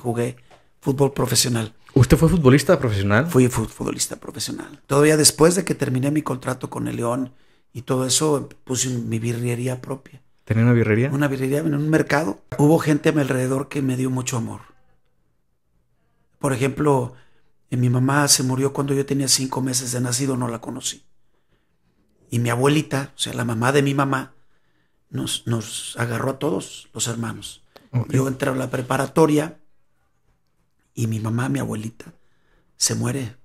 jugué fútbol profesional. ¿Usted fue futbolista profesional? Fui futbolista profesional. Todavía después de que terminé mi contrato con el León y todo eso, puse mi birrería propia. ¿Tenía una birrería? Una birrería en un mercado. Hubo gente a mi alrededor que me dio mucho amor. Por ejemplo, eh, mi mamá se murió cuando yo tenía cinco meses de nacido, no la conocí. Y mi abuelita, o sea, la mamá de mi mamá, nos, nos agarró a todos los hermanos. Yo entré a la preparatoria y mi mamá, mi abuelita, se muere.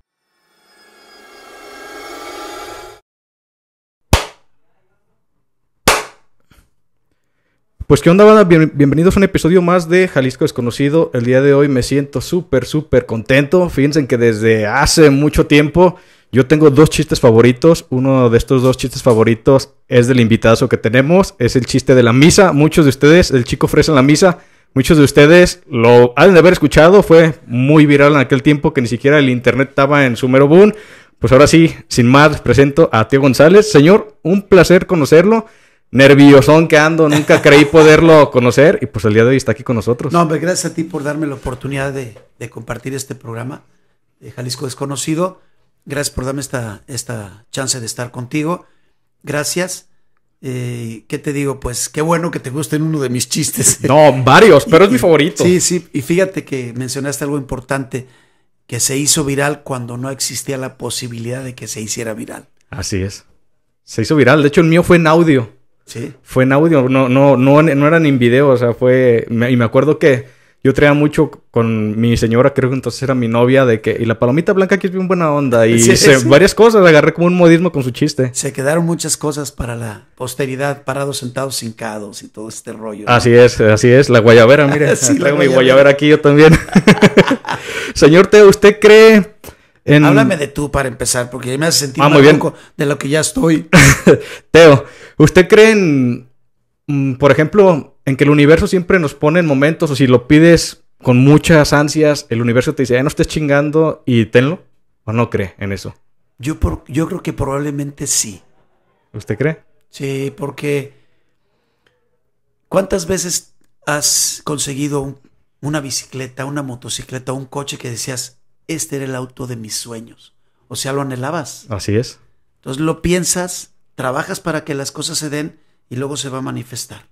Pues qué onda, bienvenidos a un episodio más de Jalisco Desconocido. El día de hoy me siento súper, súper contento. Fíjense que desde hace mucho tiempo yo tengo dos chistes favoritos. Uno de estos dos chistes favoritos es del invitado que tenemos. Es el chiste de la misa. Muchos de ustedes, el chico fresa en la misa, Muchos de ustedes lo han de haber escuchado, fue muy viral en aquel tiempo que ni siquiera el internet estaba en su mero boom. Pues ahora sí, sin más, presento a Tío González. Señor, un placer conocerlo. Nerviosón que ando, nunca creí poderlo conocer y pues el día de hoy está aquí con nosotros. No, hombre, gracias a ti por darme la oportunidad de, de compartir este programa de Jalisco Desconocido. Gracias por darme esta, esta chance de estar contigo. Gracias. Eh, ¿Qué te digo? Pues qué bueno que te gusten uno de mis chistes. No, varios, pero es mi favorito. Sí, sí, y fíjate que mencionaste algo importante, que se hizo viral cuando no existía la posibilidad de que se hiciera viral. Así es. Se hizo viral, de hecho el mío fue en audio. Sí. Fue en audio, no, no, no, no ni en video, o sea, fue... y me acuerdo que yo traía mucho con mi señora, creo que entonces era mi novia, de que, y la palomita blanca aquí es bien buena onda, y varias cosas, agarré como un modismo con su chiste. Se quedaron muchas cosas para la posteridad, parados, sentados, hincados y todo este rollo. Así es, así es, la guayabera, mire, sí, la guayabera. mi guayabera aquí yo también. Señor Teo, ¿usted cree en... Háblame de tú para empezar, porque me hace sentir ah, muy Poco de lo que ya estoy. Teo, ¿usted cree en, mm, por ejemplo, en que el universo siempre nos pone en momentos, o si lo pides con muchas ansias, el universo te dice, ya no estés chingando y tenlo, o no cree en eso. Yo, yo creo que probablemente sí. ¿Usted cree? Sí, porque ¿cuántas veces has conseguido una bicicleta, una motocicleta, un coche que decías, este era el auto de mis sueños? O sea, lo anhelabas. Así es. Entonces lo piensas, trabajas para que las cosas se den y luego se va a manifestar.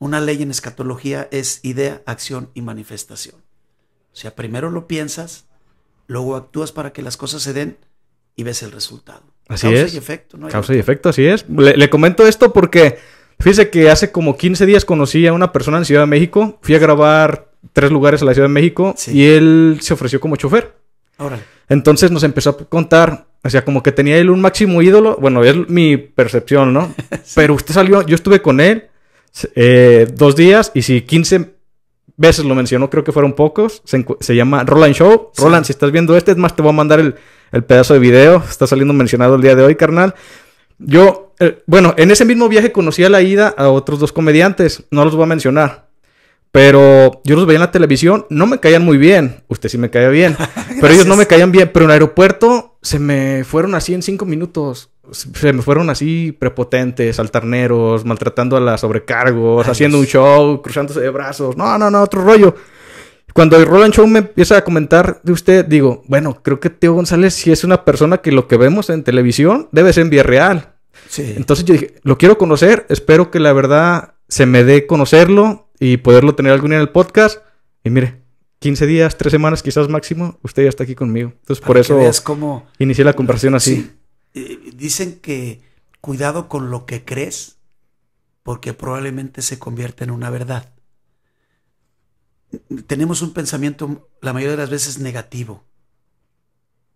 Una ley en escatología es idea, acción y manifestación. O sea, primero lo piensas, luego actúas para que las cosas se den y ves el resultado. Así causa es. Y efecto, ¿no? Causa y efecto, así es. Le, comento esto porque fíjese que hace como 15 días conocí a una persona en Ciudad de México. Fui a grabar tres lugares a la Ciudad de México y él se ofreció como chofer. Órale. Entonces nos empezó a contar, o sea, como que tenía él un máximo ídolo. Bueno, es mi percepción, ¿no? Pero usted salió, yo estuve con él eh, dos días y si 15 veces lo mencionó, creo que fueron pocos, se, llama Roland Show. Roland, si estás viendo este, es más, te voy a mandar el, pedazo de video, está saliendo mencionado el día de hoy, carnal. Yo, eh, bueno, en ese mismo viaje conocí a la ida a otros dos comediantes, no los voy a mencionar, pero yo los veía en la televisión, no me caían muy bien, usted sí me caía bien, pero ellos no me caían bien, pero en el aeropuerto se me fueron así en cinco minutos se me fueron así prepotentes, altarneros, maltratando a las sobrecargos, haciendo un show, cruzándose de brazos. No, no, no, otro rollo. Cuando el Roland Show me empieza a comentar de usted, digo, bueno, creo que Teo González si es una persona que lo que vemos en televisión debe ser en vía real. Sí. Entonces yo dije, lo quiero conocer, espero que la verdad se me dé conocerlo y poderlo tener algún día en el podcast. Y mire, 15 días, 3 semanas quizás máximo, usted ya está aquí conmigo. Entonces por eso como inicié la conversación así. Eh, dicen que cuidado con lo que crees, porque probablemente se convierte en una verdad. Tenemos un pensamiento la mayoría de las veces negativo.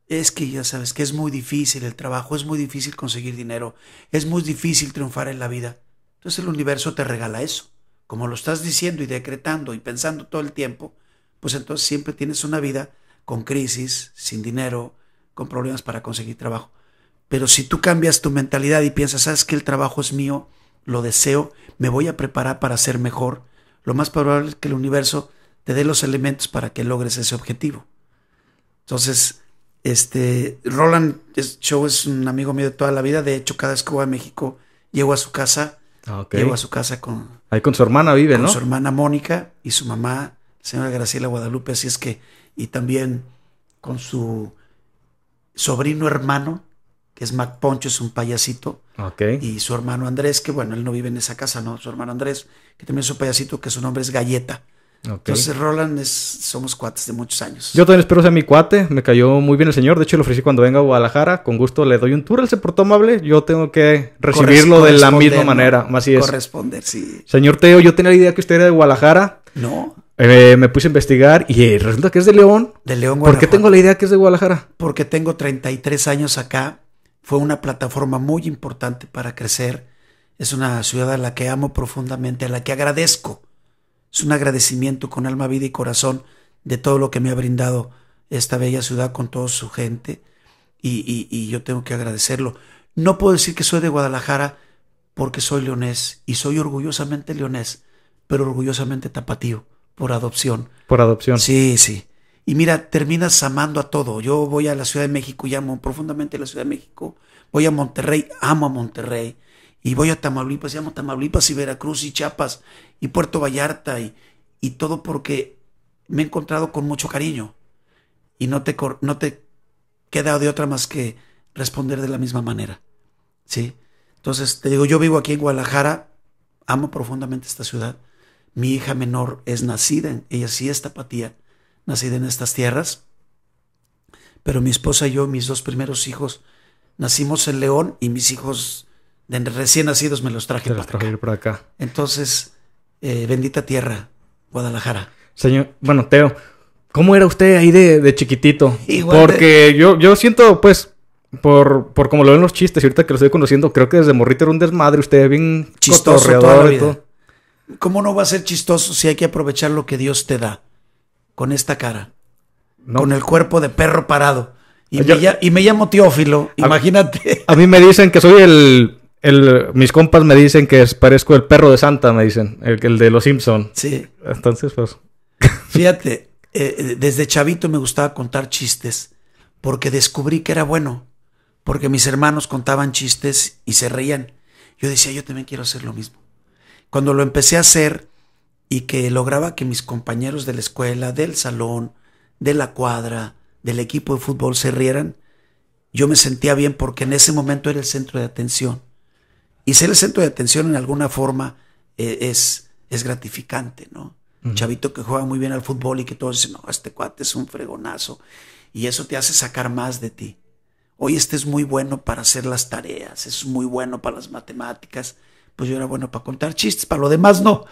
Es que ya sabes que es muy difícil el trabajo, es muy difícil conseguir dinero, es muy difícil triunfar en la vida. Entonces el universo te regala eso. Como lo estás diciendo y decretando y pensando todo el tiempo, pues entonces siempre tienes una vida con crisis, sin dinero, con problemas para conseguir trabajo. Pero si tú cambias tu mentalidad y piensas, sabes que el trabajo es mío, lo deseo, me voy a preparar para ser mejor, lo más probable es que el universo te dé los elementos para que logres ese objetivo. Entonces, este, Roland Show es un amigo mío de toda la vida. De hecho, cada vez que voy a México, llego a su casa. Ah, llego a su casa con... Ahí con su hermana vive, ¿no? Con su hermana Mónica y su mamá, señora Graciela Guadalupe. Así es que... Y también con su sobrino hermano, que es Mac Poncho, es un payasito. Y su hermano Andrés, que bueno, él no vive en esa casa, ¿no? Su hermano Andrés, que también es un payasito, que su nombre es Galleta. Entonces Roland somos cuates de muchos años. Yo también espero ser mi cuate, me cayó muy bien el señor, de hecho le ofrecí cuando venga a Guadalajara, con gusto le doy un tour, él se portó amable, yo tengo que recibirlo de la misma manera, así es. Corresponder, sí. Señor Teo, yo tenía la idea que usted era de Guadalajara. No. Eh, me puse a investigar y eh, resulta que es de León. De León, Guadalajara. ¿Por qué tengo la idea que es de Guadalajara? Porque tengo 33 años acá fue una plataforma muy importante para crecer. Es una ciudad a la que amo profundamente, a la que agradezco. Es un agradecimiento con alma, vida y corazón de todo lo que me ha brindado esta bella ciudad con toda su gente. Y, yo tengo que agradecerlo. No puedo decir que soy de Guadalajara porque soy leonés y soy orgullosamente leonés, pero orgullosamente tapatío por adopción. Por adopción. Sí, sí. Y mira, terminas amando a todo. Yo voy a la Ciudad de México y amo profundamente la Ciudad de México. Voy a Monterrey, amo a Monterrey. Y voy a Tamaulipas y amo Tamaulipas y Veracruz y Chiapas y Puerto Vallarta y, y todo porque me he encontrado con mucho cariño. Y no te, no te queda de otra más que responder de la misma manera. ¿Sí? Entonces, te digo, yo vivo aquí en Guadalajara, amo profundamente esta ciudad. Mi hija menor es nacida, en ella sí es tapatía Nacido en estas tierras, pero mi esposa y yo, mis dos primeros hijos, nacimos en León y mis hijos de recién nacidos me los traje, para, los acá. acá. Entonces, eh, bendita tierra, Guadalajara. Señor, bueno, Teo, ¿cómo era usted ahí de, chiquitito? Porque yo, yo siento, pues, por, por como lo ven los chistes, ahorita que lo estoy conociendo, creo que desde morrito era un desmadre, usted bien chistoso toda ¿Cómo no va a ser chistoso si hay que aprovechar lo que Dios te da? con esta cara. Con el cuerpo de perro parado. Y, me, y llamo Teófilo, imagínate. A mí me dicen que soy el, Mis compas me dicen que parezco el perro de Santa, me dicen. El, el de los Simpson. Sí. Entonces, pues... Fíjate, eh, eh, desde chavito me gustaba contar chistes. Porque descubrí que era bueno. Porque mis hermanos contaban chistes y se reían. Yo decía, yo también quiero hacer lo mismo. Cuando lo empecé a hacer, y que lograba que mis compañeros de la escuela, del salón, de la cuadra, del equipo de fútbol se rieran, yo me sentía bien porque en ese momento era el centro de atención. Y ser el centro de atención en alguna forma eh, es, es gratificante, ¿no? Un chavito que juega muy bien al fútbol y que todos dicen, no, este cuate es un fregonazo. Y eso te hace sacar más de ti. Hoy este es muy bueno para hacer las tareas, es muy bueno para las matemáticas. Pues yo era bueno para contar chistes, para lo demás no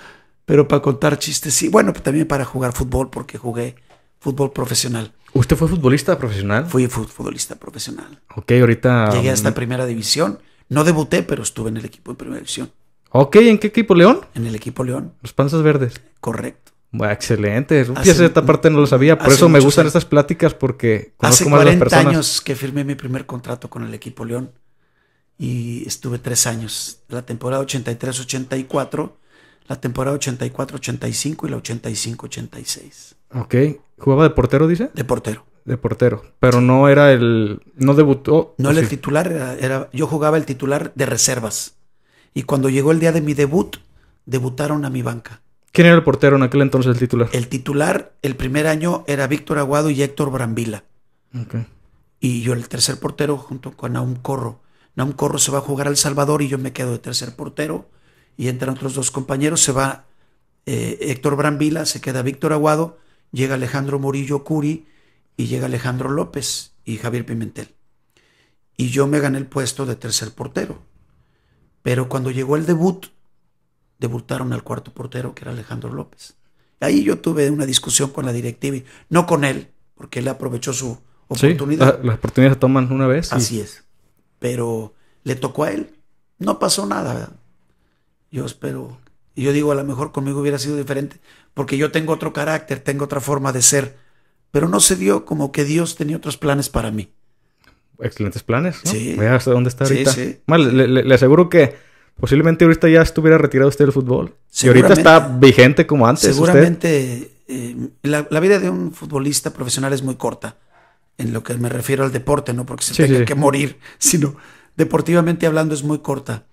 pero para contar chistes sí. Bueno, también para jugar fútbol, porque jugué fútbol profesional. ¿Usted fue futbolista profesional? Fui futbolista profesional. Ok, ahorita. Llegué hasta mm. primera división. No debuté, pero estuve en el equipo de primera división. Ok, ¿en qué equipo León? En el equipo León. Los panzas verdes. Correcto. Bueno, excelente. Hace, esta parte no lo sabía. Por eso me gustan estas pláticas porque conozco hace más las personas. años que firmé mi primer contrato con el equipo León y estuve tres años. La temporada 83-84 la temporada 84-85 y la 85-86. Ok. ¿Jugaba de portero, dice? De portero. De portero. Pero no era el. No debutó. No era el titular, era, Yo jugaba el titular de reservas. Y cuando llegó el día de mi debut, debutaron a mi banca. ¿Quién era el portero en aquel entonces, el titular? El titular, el primer año era Víctor Aguado y Héctor Brambila. Ok. Y yo el tercer portero junto con Naum Corro. Naum Corro se va a jugar al Salvador y yo me quedo de tercer portero y entran otros dos compañeros, se va eh, Héctor Brambila, se queda Víctor Aguado, llega Alejandro Murillo Curi y llega Alejandro López y Javier Pimentel. Y yo me gané el puesto de tercer portero. Pero cuando llegó el debut, debutaron al cuarto portero, que era Alejandro López. Ahí yo tuve una discusión con la directiva, no con él, porque él aprovechó su oportunidad. Ah, las oportunidades se toman una vez. Así es. Pero le tocó a él. No pasó nada. Yo espero, y yo digo, a lo mejor conmigo hubiera sido diferente, porque yo tengo otro carácter, tengo otra forma de ser, pero no se dio como que Dios tenía otros planes para mí. Excelentes planes. Sí. Mira hasta dónde está ahorita. Sí, sí. le, aseguro que posiblemente ahorita ya estuviera retirado usted del fútbol. Y ahorita está vigente como antes. Seguramente eh, la, la, vida de un futbolista profesional es muy corta, en lo que me refiero al deporte, no porque se tenga que morir, sino deportivamente hablando es muy corta.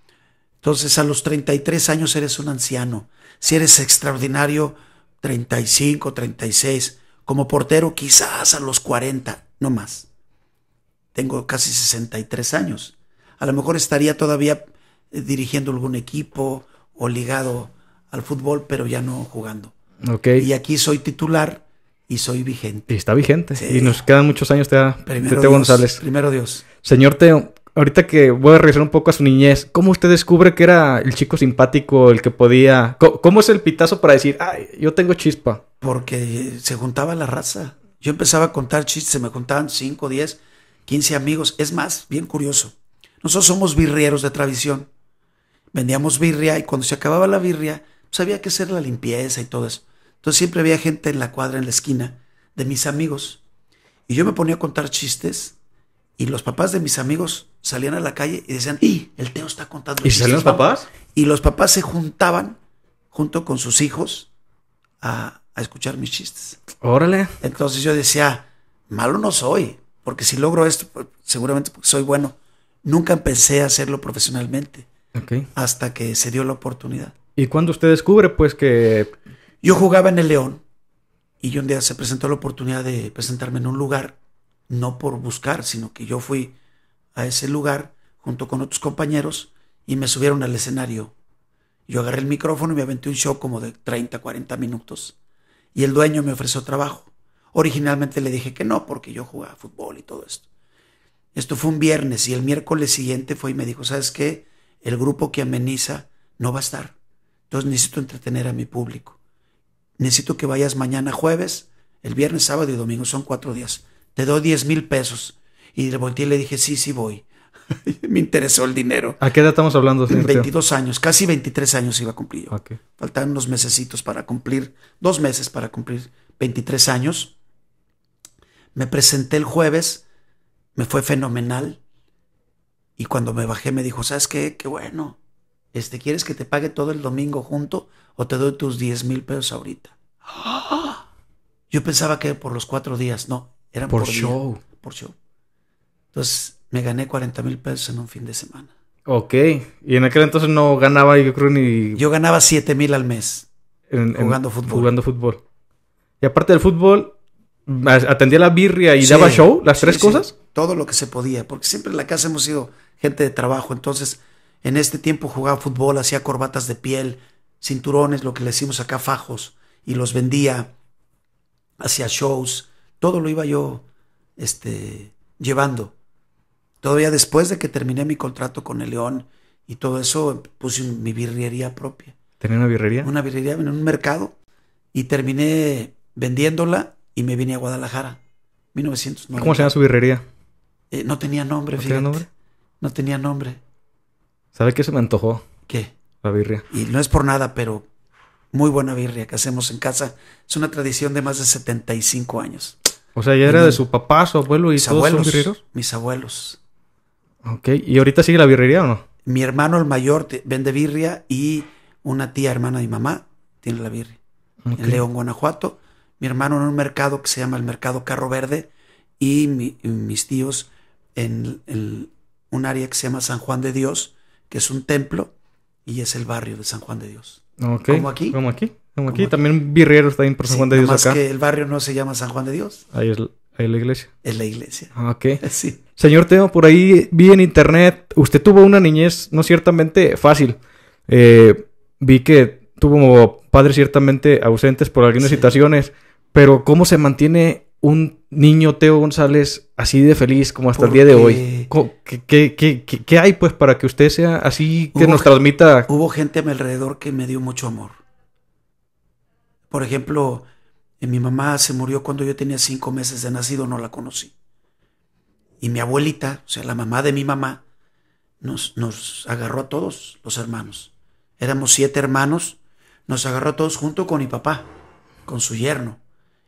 Entonces a los 33 años eres un anciano. Si eres extraordinario, 35, 36. Como portero quizás a los 40, no más. Tengo casi 63 años. A lo mejor estaría todavía eh, dirigiendo algún equipo o ligado al fútbol, pero ya no jugando. Okay. Y aquí soy titular y soy vigente. Y está vigente. Y nos quedan muchos años, te, González. Primero Dios. Señor Teo, ahorita que voy a regresar un poco a su niñez, ¿cómo usted descubre que era el chico simpático, el que podía... ¿Cómo, es el pitazo para decir, ay, yo tengo chispa? Porque se juntaba la raza. Yo empezaba a contar chistes, se me contaban 5, 10, 15 amigos. Es más, bien curioso. Nosotros somos birrieros de tradición. Vendíamos birria y cuando se acababa la birria, pues había que hacer la limpieza y todo eso. Entonces siempre había gente en la cuadra, en la esquina, de mis amigos. Y yo me ponía a contar chistes y los papás de mis amigos salían a la calle y decían, ¡y! El Teo está contando. ¿Y salían los papás? Y los papás se juntaban junto con sus hijos a, escuchar mis chistes. Órale. Entonces yo decía, malo no soy, porque si logro esto, pues, seguramente soy bueno. Nunca empecé a hacerlo profesionalmente. Hasta que se dio la oportunidad. ¿Y cuando usted descubre, pues, que. Yo jugaba en el León y un día se presentó la oportunidad de presentarme en un lugar no por buscar, sino que yo fui a ese lugar junto con otros compañeros y me subieron al escenario. Yo agarré el micrófono y me aventé un show como de 30, 40 minutos. Y el dueño me ofreció trabajo. Originalmente le dije que no, porque yo jugaba fútbol y todo esto. Esto fue un viernes y el miércoles siguiente fue y me dijo, ¿sabes qué? El grupo que ameniza no va a estar. Entonces necesito entretener a mi público. Necesito que vayas mañana jueves, el viernes, sábado y domingo. Son cuatro días te doy 10 mil pesos. Y de volteé le dije, sí, sí voy. me interesó el dinero. ¿A qué edad estamos hablando? Señor 22 años, casi 23 años iba a cumplir yo. Faltaban unos mesecitos para cumplir, dos meses para cumplir 23 años. Me presenté el jueves, me fue fenomenal. Y cuando me bajé me dijo, ¿sabes qué? Qué bueno. Este, ¿Quieres que te pague todo el domingo junto o te doy tus 10 mil pesos ahorita? Yo pensaba que por los cuatro días, no, por, show. por show. Entonces me gané 40 mil pesos en un fin de semana. Ok. Y en aquel entonces no ganaba, yo creo, ni. Yo ganaba 7 mil al mes. jugando fútbol. Jugando fútbol. Y aparte del fútbol, atendía la birria y daba show, las tres cosas. Todo lo que se podía, porque siempre en la casa hemos sido gente de trabajo. Entonces, en este tiempo jugaba fútbol, hacía corbatas de piel, cinturones, lo que le decimos acá, fajos, y los vendía. Hacía shows, todo lo iba yo este, llevando. Todavía después de que terminé mi contrato con el León y todo eso, puse mi birrería propia. ¿Tenía una birrería? Una birrería en un mercado y terminé vendiéndola y me vine a Guadalajara, ¿Cómo se llama su birrería? Eh, no tenía nombre, ¿No Tenía nombre? No tenía nombre. ¿Sabe qué se me antojó? ¿Qué? La birria. Y no es por nada, pero muy buena birria que hacemos en casa. Es una tradición de más de 75 años. O sea, ya era de su papá, su abuelo y mis todos abuelos, Mis abuelos. Ok, ¿y ahorita sigue la birrería o no? Mi hermano el mayor vende birria y una tía hermana de mi mamá tiene la birria. En León, Guanajuato. Mi hermano en un mercado que se llama el Mercado Carro Verde y, mis tíos en, un área que se llama San Juan de Dios, que es un templo y es el barrio de San Juan de Dios. Okay. ¿Como aquí? Como aquí aquí, también también está está por San Juan de Dios acá. que el barrio no se llama San Juan de Dios. Ahí es la iglesia. Es la iglesia. Ah, ok. Sí. Señor Teo, por ahí vi en internet, usted tuvo una niñez, no ciertamente fácil. Eh, vi que tuvo padres ciertamente ausentes por algunas situaciones, pero ¿cómo se mantiene un niño Teo González así de feliz como hasta el día de hoy? ¿Qué, qué, hay pues para que usted sea así, que nos transmita? Hubo gente a mi alrededor que me dio mucho amor. Por ejemplo, eh, mi mamá se murió cuando yo tenía cinco meses de nacido, no la conocí. Y mi abuelita, o sea, la mamá de mi mamá, nos, nos agarró a todos los hermanos. Éramos siete hermanos, nos agarró a todos junto con mi papá, con su yerno,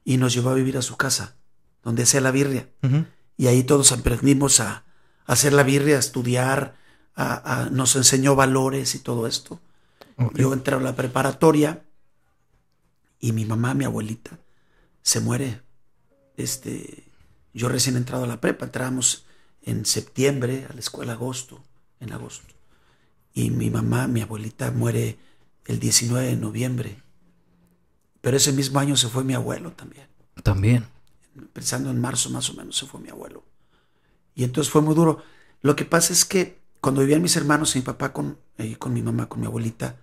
y nos llevó a vivir a su casa, donde hacía la birria. Y ahí todos aprendimos a, hacer la birria, a estudiar, a, nos enseñó valores y todo esto. Yo entré a la preparatoria y mi mamá, mi abuelita, se muere. Este, yo recién he entrado a la prepa, entramos en septiembre a la escuela agosto, en agosto. Y mi mamá, mi abuelita muere el 19 de noviembre. Pero ese mismo año se fue mi abuelo también. También. Pensando en marzo más o menos se fue mi abuelo. Y entonces fue muy duro. Lo que pasa es que cuando vivían mis hermanos y mi papá con, eh, con mi mamá, con mi abuelita,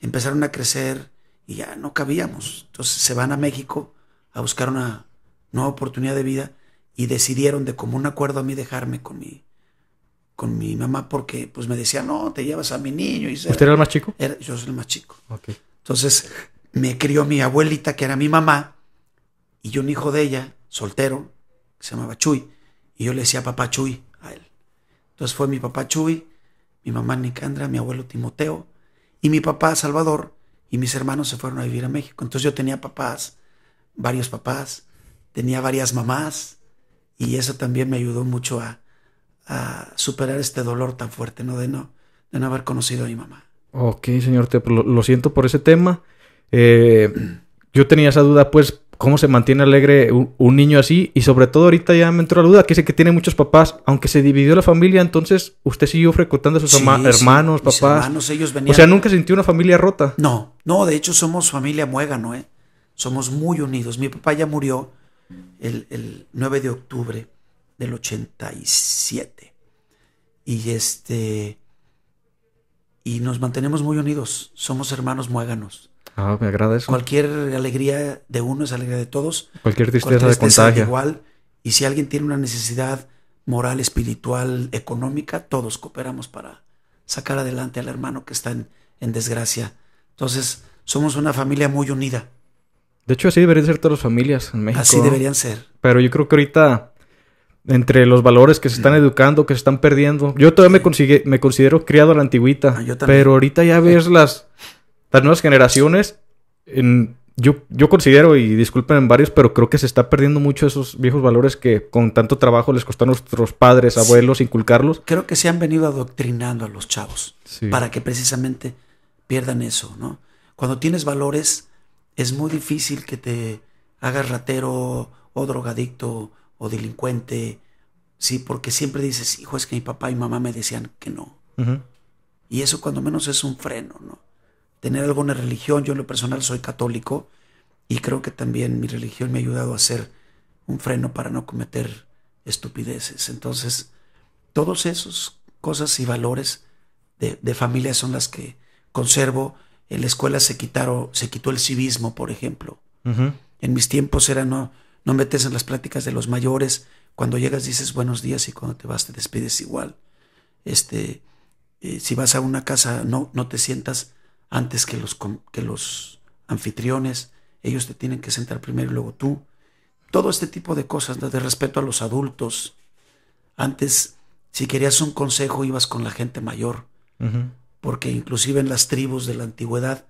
empezaron a crecer y ya no cabíamos. Entonces se van a México a buscar una nueva oportunidad de vida y decidieron de común acuerdo a mí dejarme con mi, con mi mamá porque pues me decía, no, te llevas a mi niño. Y ¿Usted era el más chico? yo soy el más chico. Entonces me crió mi abuelita, que era mi mamá, y yo un hijo de ella, soltero, que se llamaba Chuy, y yo le decía papá Chuy a él. Entonces fue mi papá Chuy, mi mamá Nicandra, mi abuelo Timoteo, y mi papá Salvador, y mis hermanos se fueron a vivir a México. Entonces yo tenía papás, varios papás, tenía varias mamás y eso también me ayudó mucho a, superar este dolor tan fuerte, ¿no? De no, de no haber conocido a mi mamá. Ok, señor te lo, siento por ese tema. Eh, yo tenía esa duda, pues, cómo se mantiene alegre un, niño así. Y sobre todo ahorita ya me entró la duda, que sé que tiene muchos papás, aunque se dividió la familia, entonces usted siguió frecuentando a sus hermanos, papás. Hermanos, ellos venían... O sea, nunca sintió una familia rota. No, no, de hecho somos familia muégano, ¿eh? Somos muy unidos. Mi papá ya murió el, el 9 de octubre del 87. Y este... Y nos mantenemos muy unidos, somos hermanos muéganos Ah, me agrada eso. Cualquier alegría de uno es alegría de todos. Cualquier tristeza, de contagio. Igual. Y si alguien tiene una necesidad moral, espiritual, económica, todos cooperamos para sacar adelante al hermano que está en, desgracia. Entonces, somos una familia muy unida. De hecho, así deberían ser todas las familias en México. Así deberían ser. Pero yo creo que ahorita, entre los valores que se están educando, que se están perdiendo, yo todavía me, me considero criado a la antigüita. Ah, pero ahorita ya ves eh. las las nuevas generaciones, yo, yo considero, y disculpen en varios, pero creo que se está perdiendo mucho esos viejos valores que con tanto trabajo les costó a nuestros padres, abuelos, inculcarlos. Creo que se han venido adoctrinando a los chavos para que precisamente pierdan eso, ¿no? Cuando tienes valores, es muy difícil que te hagas ratero o drogadicto o delincuente, sí, porque siempre dices, hijo, es que mi papá y mamá me decían que no. Y eso cuando menos es un freno, ¿no? tener alguna religión. Yo en lo personal soy católico y creo que también mi religión me ha ayudado a ser un freno para no cometer estupideces. Entonces, todos esos cosas y valores de, familia son las que conservo. En la escuela se, quitaron, se quitó el civismo, por ejemplo. En mis tiempos era no, no metes en las pláticas de los mayores. Cuando llegas dices buenos días y cuando te vas te despides igual. Este, eh, si vas a una casa, no, no te sientas antes que los, que los anfitriones, ellos te tienen que sentar primero y luego tú. Todo este tipo de cosas, de respeto a los adultos. Antes, si querías un consejo, ibas con la gente mayor. Porque inclusive en las tribus de la antigüedad,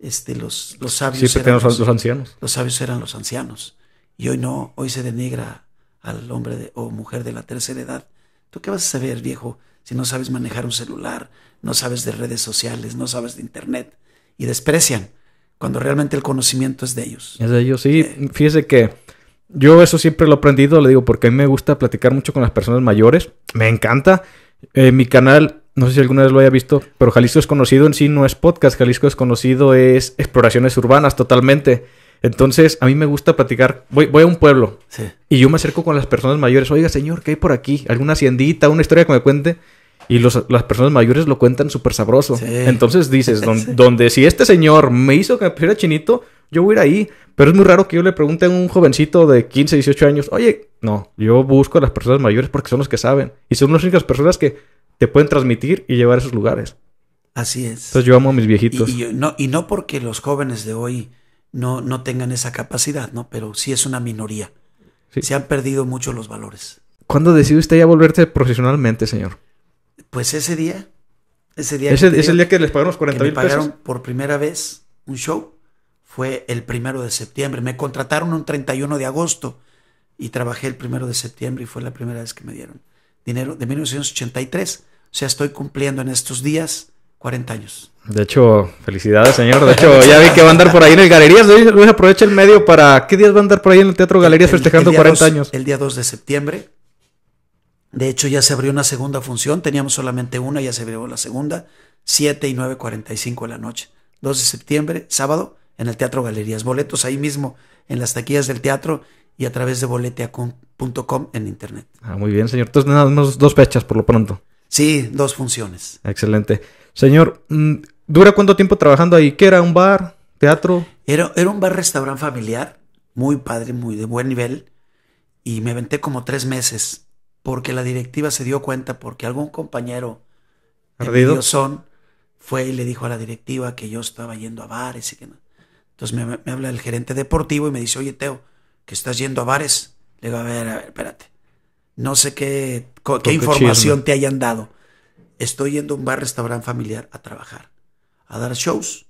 este, los, los sabios eran los, ancianos. Los sabios eran los ancianos. Y hoy no, hoy se denigra al hombre o mujer de la tercera edad qué vas a saber, viejo, si no sabes manejar un celular, no sabes de redes sociales, no sabes de Internet? Y desprecian cuando realmente el conocimiento es de ellos. Es de ellos, sí. Fíjese que yo eso siempre lo he aprendido, le digo, porque a mí me gusta platicar mucho con las personas mayores, me encanta. Eh, mi canal, no sé si alguna vez lo haya visto, pero Jalisco es conocido en sí no es podcast, Jalisco es conocido es exploraciones urbanas totalmente. Entonces, a mí me gusta platicar. Voy, voy a un pueblo y yo me acerco con las personas mayores. Oiga, señor, ¿qué hay por aquí? ¿Alguna haciendita? ¿Una historia que me cuente? Y las personas mayores lo cuentan súper sabroso. Entonces dices, donde si este señor me hizo que me chinito, yo voy a ir ahí. Pero es muy raro que yo le pregunte a un jovencito de 15, 18 años, oye, no, yo busco a las personas mayores porque son los que saben. Y son las únicas personas que te pueden transmitir y llevar a esos lugares. Así es. Entonces yo amo a mis viejitos. no, y no porque los jóvenes de hoy no, no tengan esa capacidad, ¿no? Pero sí es una minoría. Se han perdido mucho los valores. ¿Cuándo decidió usted ya volverte profesionalmente, señor? Pues ese día. Ese día. Ese, que día que les pagamos 40 mil por primera vez un show. Fue el primero de septiembre. Me contrataron un 31 de agosto y trabajé el primero de septiembre y fue la primera vez que me dieron dinero de 1983. O sea, estoy cumpliendo en estos días 40 años. De hecho, felicidades, señor. De hecho, ya vi que va a andar por ahí en el Galerías. aprovecha el medio para. ¿Qué días va a andar por ahí en el Teatro Galerías festejando 40 años? El día 2 de septiembre. De hecho, ya se abrió una segunda función. Teníamos solamente una, ya se abrió la segunda. 7 y 9.45 de la noche. 2 de septiembre, sábado, en el Teatro Galerías. Boletos ahí mismo, en las taquillas del teatro y a través de boletea.com en internet. Ah, muy bien, señor. Entonces, nada más dos fechas por lo pronto. Sí, dos funciones. Excelente. Señor, mm, ¿dura cuánto tiempo trabajando ahí? ¿Qué era? ¿Un bar? ¿Teatro? Era, era un bar-restaurante familiar, muy padre, muy de buen nivel. Y me aventé como tres meses porque la directiva se dio cuenta porque algún compañero de son fue y le dijo a la directiva que yo estaba yendo a bares y que no. Entonces me, me habla el gerente deportivo y me dice, oye Teo, que estás yendo a bares. Le digo, a ver, a ver, espérate no sé qué, información te hayan dado. Estoy yendo a un bar, restaurante familiar a trabajar, a dar shows,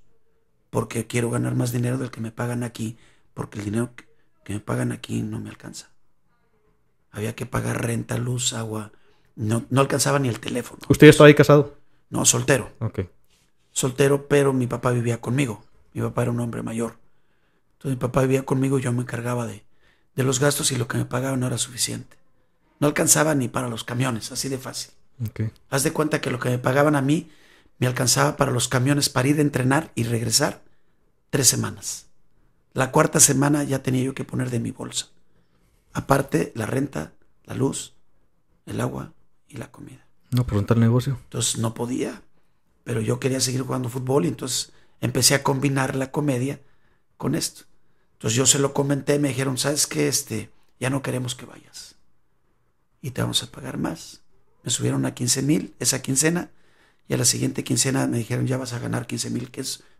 porque quiero ganar más dinero del que me pagan aquí, porque el dinero que me pagan aquí no me alcanza. Había que pagar renta, luz, agua. No, no alcanzaba ni el teléfono. ¿Usted estaba ahí casado? No, soltero. Ok. Soltero, pero mi papá vivía conmigo. Mi papá era un hombre mayor. Entonces mi papá vivía conmigo y yo me encargaba de, de los gastos y lo que me pagaban no era suficiente. No alcanzaba ni para los camiones, así de fácil. Haz de cuenta que lo que me pagaban a mí me alcanzaba para los camiones para ir a entrenar y regresar tres semanas. La cuarta semana ya tenía yo que poner de mi bolsa. Aparte, la renta, la luz, el agua y la comida. No, pregunta pues el negocio. Entonces no podía, pero yo quería seguir jugando fútbol y entonces empecé a combinar la comedia con esto. Entonces yo se lo comenté, me dijeron, ¿sabes qué? Este, ya no queremos que vayas y te vamos a pagar más. Me subieron a 15 mil esa quincena y a la siguiente quincena me dijeron ya vas a ganar 15 mil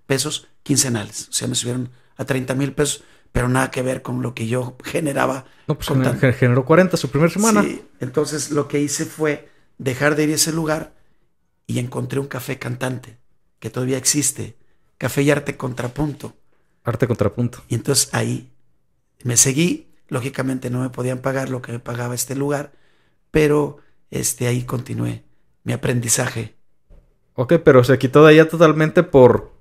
pesos quincenales. O sea, me subieron a 30 mil pesos, pero nada que ver con lo que yo generaba. No, pues generó 40 su primera semana. Sí, entonces lo que hice fue dejar de ir a ese lugar y encontré un café cantante que todavía existe. Café y arte contrapunto. Arte contrapunto. Y entonces ahí me seguí. Lógicamente no me podían pagar lo que me pagaba este lugar pero este, ahí continué mi aprendizaje. Ok, pero se quitó de allá totalmente por,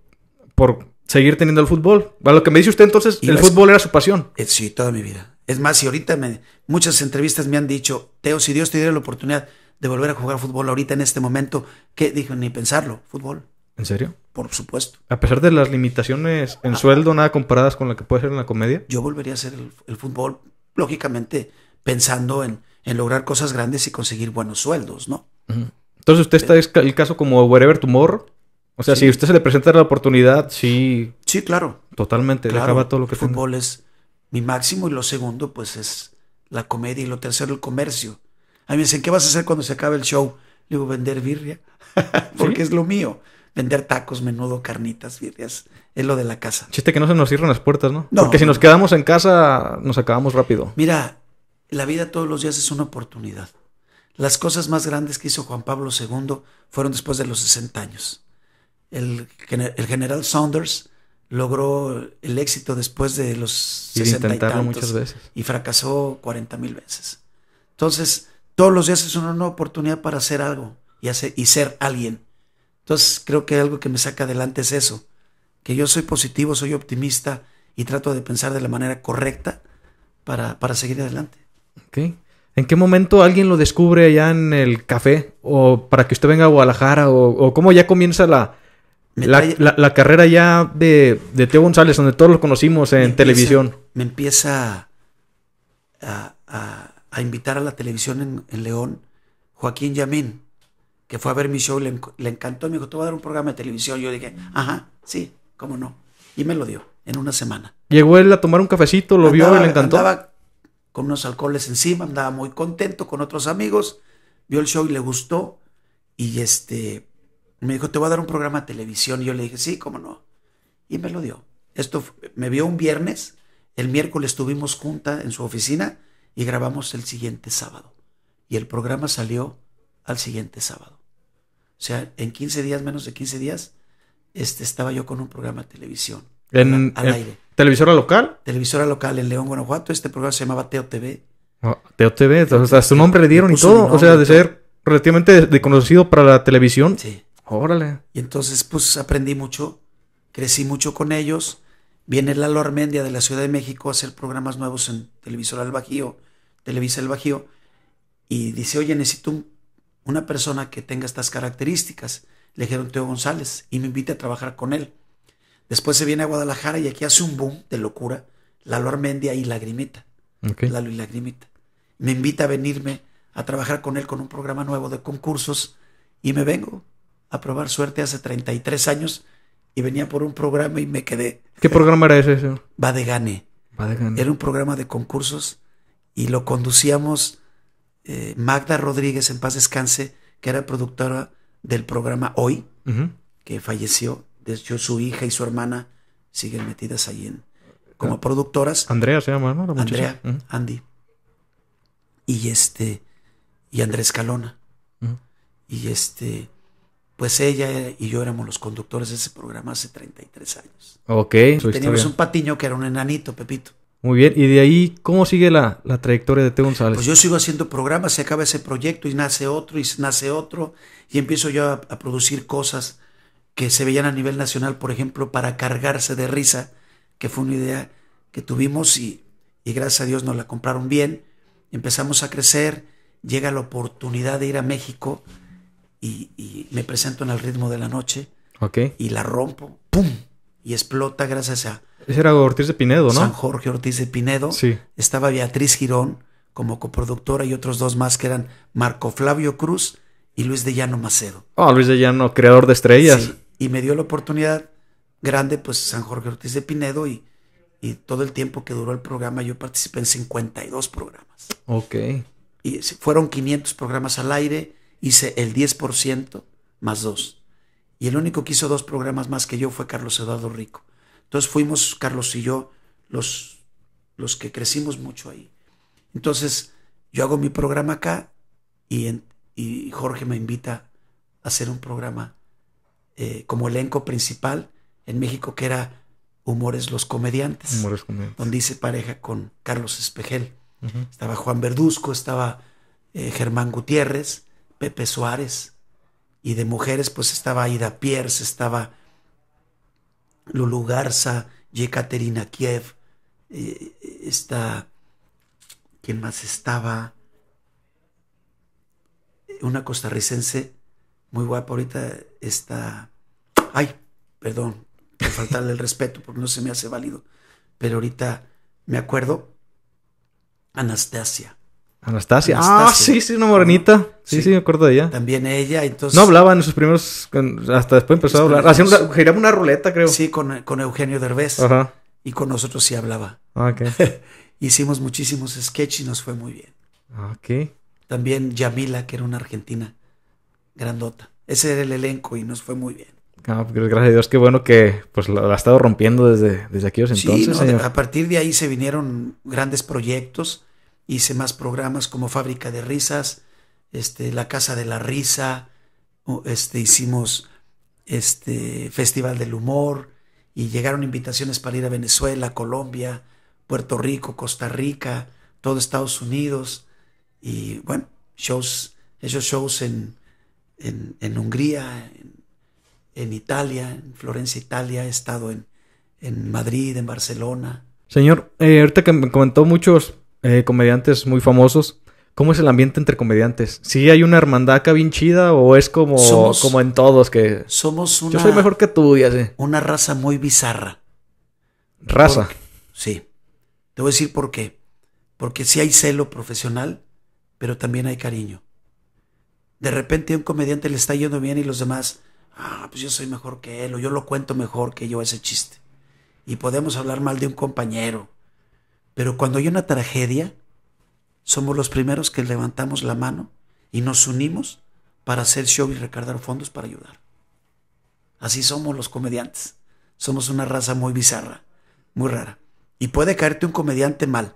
por seguir teniendo el fútbol. lo que me dice usted entonces, el fútbol era su pasión. Eh, sí, toda mi vida. Es más, y ahorita me, muchas entrevistas me han dicho, Teo, si Dios te diera la oportunidad de volver a jugar fútbol ahorita en este momento, qué dije, ni pensarlo, fútbol. ¿En serio? Por supuesto. A pesar de las limitaciones en sueldo, nada comparadas con la que puede ser en la comedia. Yo volvería a hacer el fútbol, lógicamente, pensando en, en lograr cosas grandes y conseguir buenos sueldos, ¿no? Entonces usted está es el caso como Wherever tumor O sea, si usted se le presenta la oportunidad, sí. Sí, claro. Totalmente, le todo lo que El fútbol es mi máximo y lo segundo, pues es la comedia y lo tercero, el comercio. A mí me dicen, ¿qué vas a hacer cuando se acabe el show? Le digo, vender birria, porque es lo mío. Vender tacos, menudo, carnitas, birrias. Es lo de la casa. Chiste que no se nos cierran las puertas, ¿no? porque si nos quedamos en casa, nos acabamos rápido. Mira, la vida todos los días es una oportunidad. Las cosas más grandes que hizo Juan Pablo II fueron después de los 60 años. El, general Saunders logró el éxito después de los 60 y tantos, muchas veces. y fracasó 40 mil veces. Entonces, todos los días es una, nueva oportunidad para hacer algo y, y ser alguien. Entonces, creo que algo que me saca adelante es eso, que yo soy positivo, soy optimista y trato de pensar de la manera correcta para seguir adelante. ¿En qué momento alguien lo descubre allá en el café? ¿O para que usted venga a Guadalajara? ¿O, cómo ya comienza la, la, carrera ya de, de, Teo González, donde todos lo conocimos en televisión? Me empieza a, invitar a la televisión en, León Joaquín Yamín, que fue a ver mi show, le, le encantó, me dijo, tú vas a dar un programa de televisión. Yo dije, ajá, sí, cómo no. Y me lo dio en una semana. Llegó él a tomar un cafecito, lo vio y le encantó con unos alcoholes encima, andaba muy contento con otros amigos, vio el show y le gustó y este me dijo, "Te voy a dar un programa de televisión." Y yo le dije, "Sí, cómo no." Y me lo dio. Esto me vio un viernes, el miércoles estuvimos junta en su oficina y grabamos el siguiente sábado. Y el programa salió al siguiente sábado. O sea, en 15 días, menos de 15 días, este, estaba yo con un programa de televisión al, aire. ¿Televisora local? Televisora local en León, Guanajuato. Este programa se llamaba Teo TV. Teo TV, entonces hasta su nombre le dieron y todo. o sea, de ser relativamente desconocido para la televisión. Sí. Órale. Y entonces, pues aprendí mucho, crecí mucho con ellos. Viene Lalo Armendia de la Ciudad de México a hacer programas nuevos en Televisora El Bajío, Televisa El Bajío, y dice: Oye, necesito una persona que tenga estas características. Le dijeron Teo González y me invita a trabajar con él. Después se viene a Guadalajara y aquí hace un boom de locura. Lalo Armendia y Lagrimita. Lalo y Lagrimita. Me invita a venirme a trabajar con él con un programa nuevo de concursos y me vengo a probar suerte hace 33 años y venía por un programa y me quedé. ¿Qué programa era ese? Va de gane. Va de Era un programa de concursos y lo conducíamos eh, Magda Rodríguez en paz descanse, que era productora del programa Hoy, que falleció de hecho, su hija y su hermana siguen metidas ahí como ah. productoras. Andrea se llama, ¿no? Andrea, Andy. Y este, y Andrés Calona. Y este, pues ella y yo éramos los conductores de ese programa hace 33 años. Ok. teníamos un patiño que era un enanito, Pepito. Muy bien, y de ahí, ¿cómo sigue la, trayectoria de T. González? Pues yo sigo haciendo programas, se acaba ese proyecto y nace otro y nace otro, y empiezo yo a producir cosas que se veían a nivel nacional, por ejemplo, para cargarse de risa, que fue una idea que tuvimos y, gracias a Dios nos la compraron bien. Empezamos a crecer, llega la oportunidad de ir a México y, me presento en el ritmo de la noche. Y la rompo, ¡pum! Y explota gracias a... Ese era Ortiz de Pinedo, ¿no? San Jorge Ortiz de Pinedo. Sí. Estaba Beatriz Girón como coproductora y otros dos más que eran Marco Flavio Cruz y Luis de Llano Macedo. Ah, Luis de Llano, creador de estrellas. Sí y me dio la oportunidad grande, pues San Jorge Ortiz de Pinedo y, todo el tiempo que duró el programa yo participé en 52 programas. Ok. Y fueron 500 programas al aire, hice el 10% más dos. Y el único que hizo dos programas más que yo fue Carlos Eduardo Rico. Entonces fuimos, Carlos y yo, los, los que crecimos mucho ahí. Entonces yo hago mi programa acá y, en, y Jorge me invita a hacer un programa eh, como elenco principal en México, que era Humores los Comediantes, donde hice pareja con Carlos Espejel. Estaba Juan Verduzco, estaba eh, Germán Gutiérrez, Pepe Suárez, y de mujeres pues estaba Aida Pierce, estaba Lulu Garza, Yekaterina Kiev, eh, está... ¿Quién más estaba? Una costarricense muy guapa. Ahorita está. Ay, perdón, por faltarle el respeto, porque no se me hace válido. Pero ahorita me acuerdo. Anastasia. Anastasia. Ah, sí, sí, una morenita. Sí, sí, me acuerdo de ella. También ella, entonces. No hablaba en sus primeros. Hasta después empezó a hablar. hacíamos una, ruleta, creo. Sí, con, con Eugenio Derbez. Ajá. Y con nosotros sí hablaba. Ah, ok. Hicimos muchísimos sketches y nos fue muy bien. Ah, ok. También Yamila, que era una argentina grandota. Ese era el elenco y nos fue muy bien. Ah, pues gracias a Dios, qué bueno que pues lo ha estado rompiendo desde, desde aquellos entonces. Sí, a partir de ahí se vinieron grandes proyectos, hice más programas como Fábrica de Risas, este, La Casa de la Risa, este, hicimos este, Festival del Humor y llegaron invitaciones para ir a Venezuela, Colombia, Puerto Rico, Costa Rica, todo Estados Unidos y bueno, shows, esos shows en, en, Hungría, en, Italia, en Florencia, Italia, he estado en, Madrid, en Barcelona. Señor, eh, ahorita que me comentó muchos eh, comediantes muy famosos, ¿cómo es el ambiente entre comediantes? ¿Sí hay una hermandad acá bien chida o es como, como en todos que... Somos una... Yo soy mejor que tú, ya sé. Una raza muy bizarra. ¿Raza? sí. Te voy a decir por qué. Porque sí hay celo profesional, pero también hay cariño. De repente a un comediante le está yendo bien y los demás, ah, pues yo soy mejor que él o yo lo cuento mejor que yo ese chiste. Y podemos hablar mal de un compañero. Pero cuando hay una tragedia, somos los primeros que levantamos la mano y nos unimos para hacer show y recargar fondos para ayudar. Así somos los comediantes. Somos una raza muy bizarra, muy rara. Y puede caerte un comediante mal,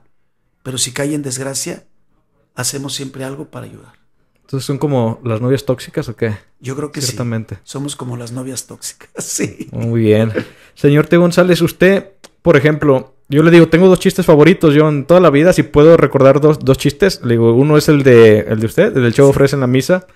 pero si cae en desgracia, hacemos siempre algo para ayudar. Entonces son como las novias tóxicas o qué? Yo creo que Ciertamente. sí. Somos como las novias tóxicas, sí. Muy bien. Señor T. González, usted, por ejemplo, yo le digo, tengo dos chistes favoritos. Yo en toda la vida, si puedo recordar dos, chistes, le digo, uno es el de, el de usted, el del Chavo ofrecen en la misa,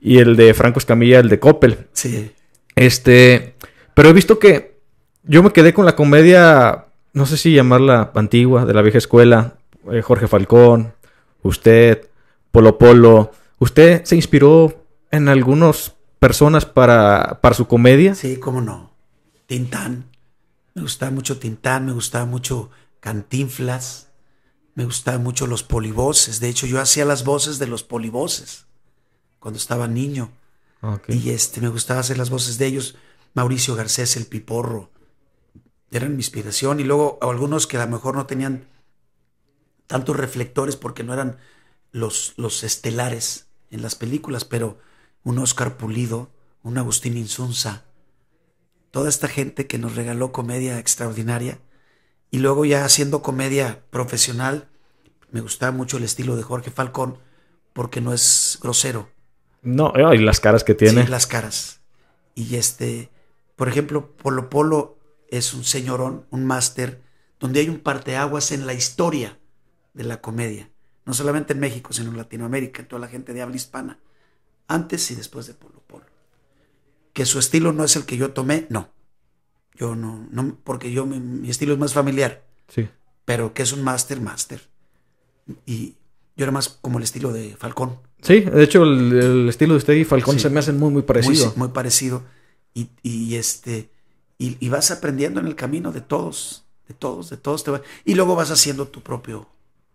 y el de Franco Escamilla, el de Coppel. Sí. Este, pero he visto que yo me quedé con la comedia, no sé si llamarla antigua, de la vieja escuela, eh, Jorge Falcón, usted, Polo Polo ¿Usted se inspiró en algunas personas para, su comedia? Sí, cómo no. Tintán. Me gustaba mucho Tintán, me gustaba mucho Cantinflas, me gustaban mucho los polivoces. De hecho, yo hacía las voces de los polivoces cuando estaba niño. Ah, y este, me gustaba hacer las voces de ellos. Mauricio Garcés, el Piporro. Eran mi inspiración. Y luego algunos que a lo mejor no tenían tantos reflectores porque no eran los, los estelares en las películas, pero un Oscar Pulido, un Agustín Insunza, toda esta gente que nos regaló comedia extraordinaria y luego ya haciendo comedia profesional, me gustaba mucho el estilo de Jorge Falcón porque no es grosero. No, ah, y las caras que tiene. Sí, las caras. Y este, por ejemplo, Polo Polo es un señorón, un máster, donde hay un parteaguas en la historia de la comedia no solamente en México, sino en Latinoamérica, en toda la gente de habla hispana, antes y después de Polo Polo. Que su estilo no es el que yo tomé, no. Yo no, no porque yo mi, estilo es más familiar. Sí. Pero que es un master, master. Y yo era más como el estilo de Falcón. Sí, de hecho el, estilo de usted y Falcón se me hacen muy, muy parecido. Muy, muy parecido. Y, este, y, vas aprendiendo en el camino de todos, de todos, de todos. Te y luego vas haciendo tu propio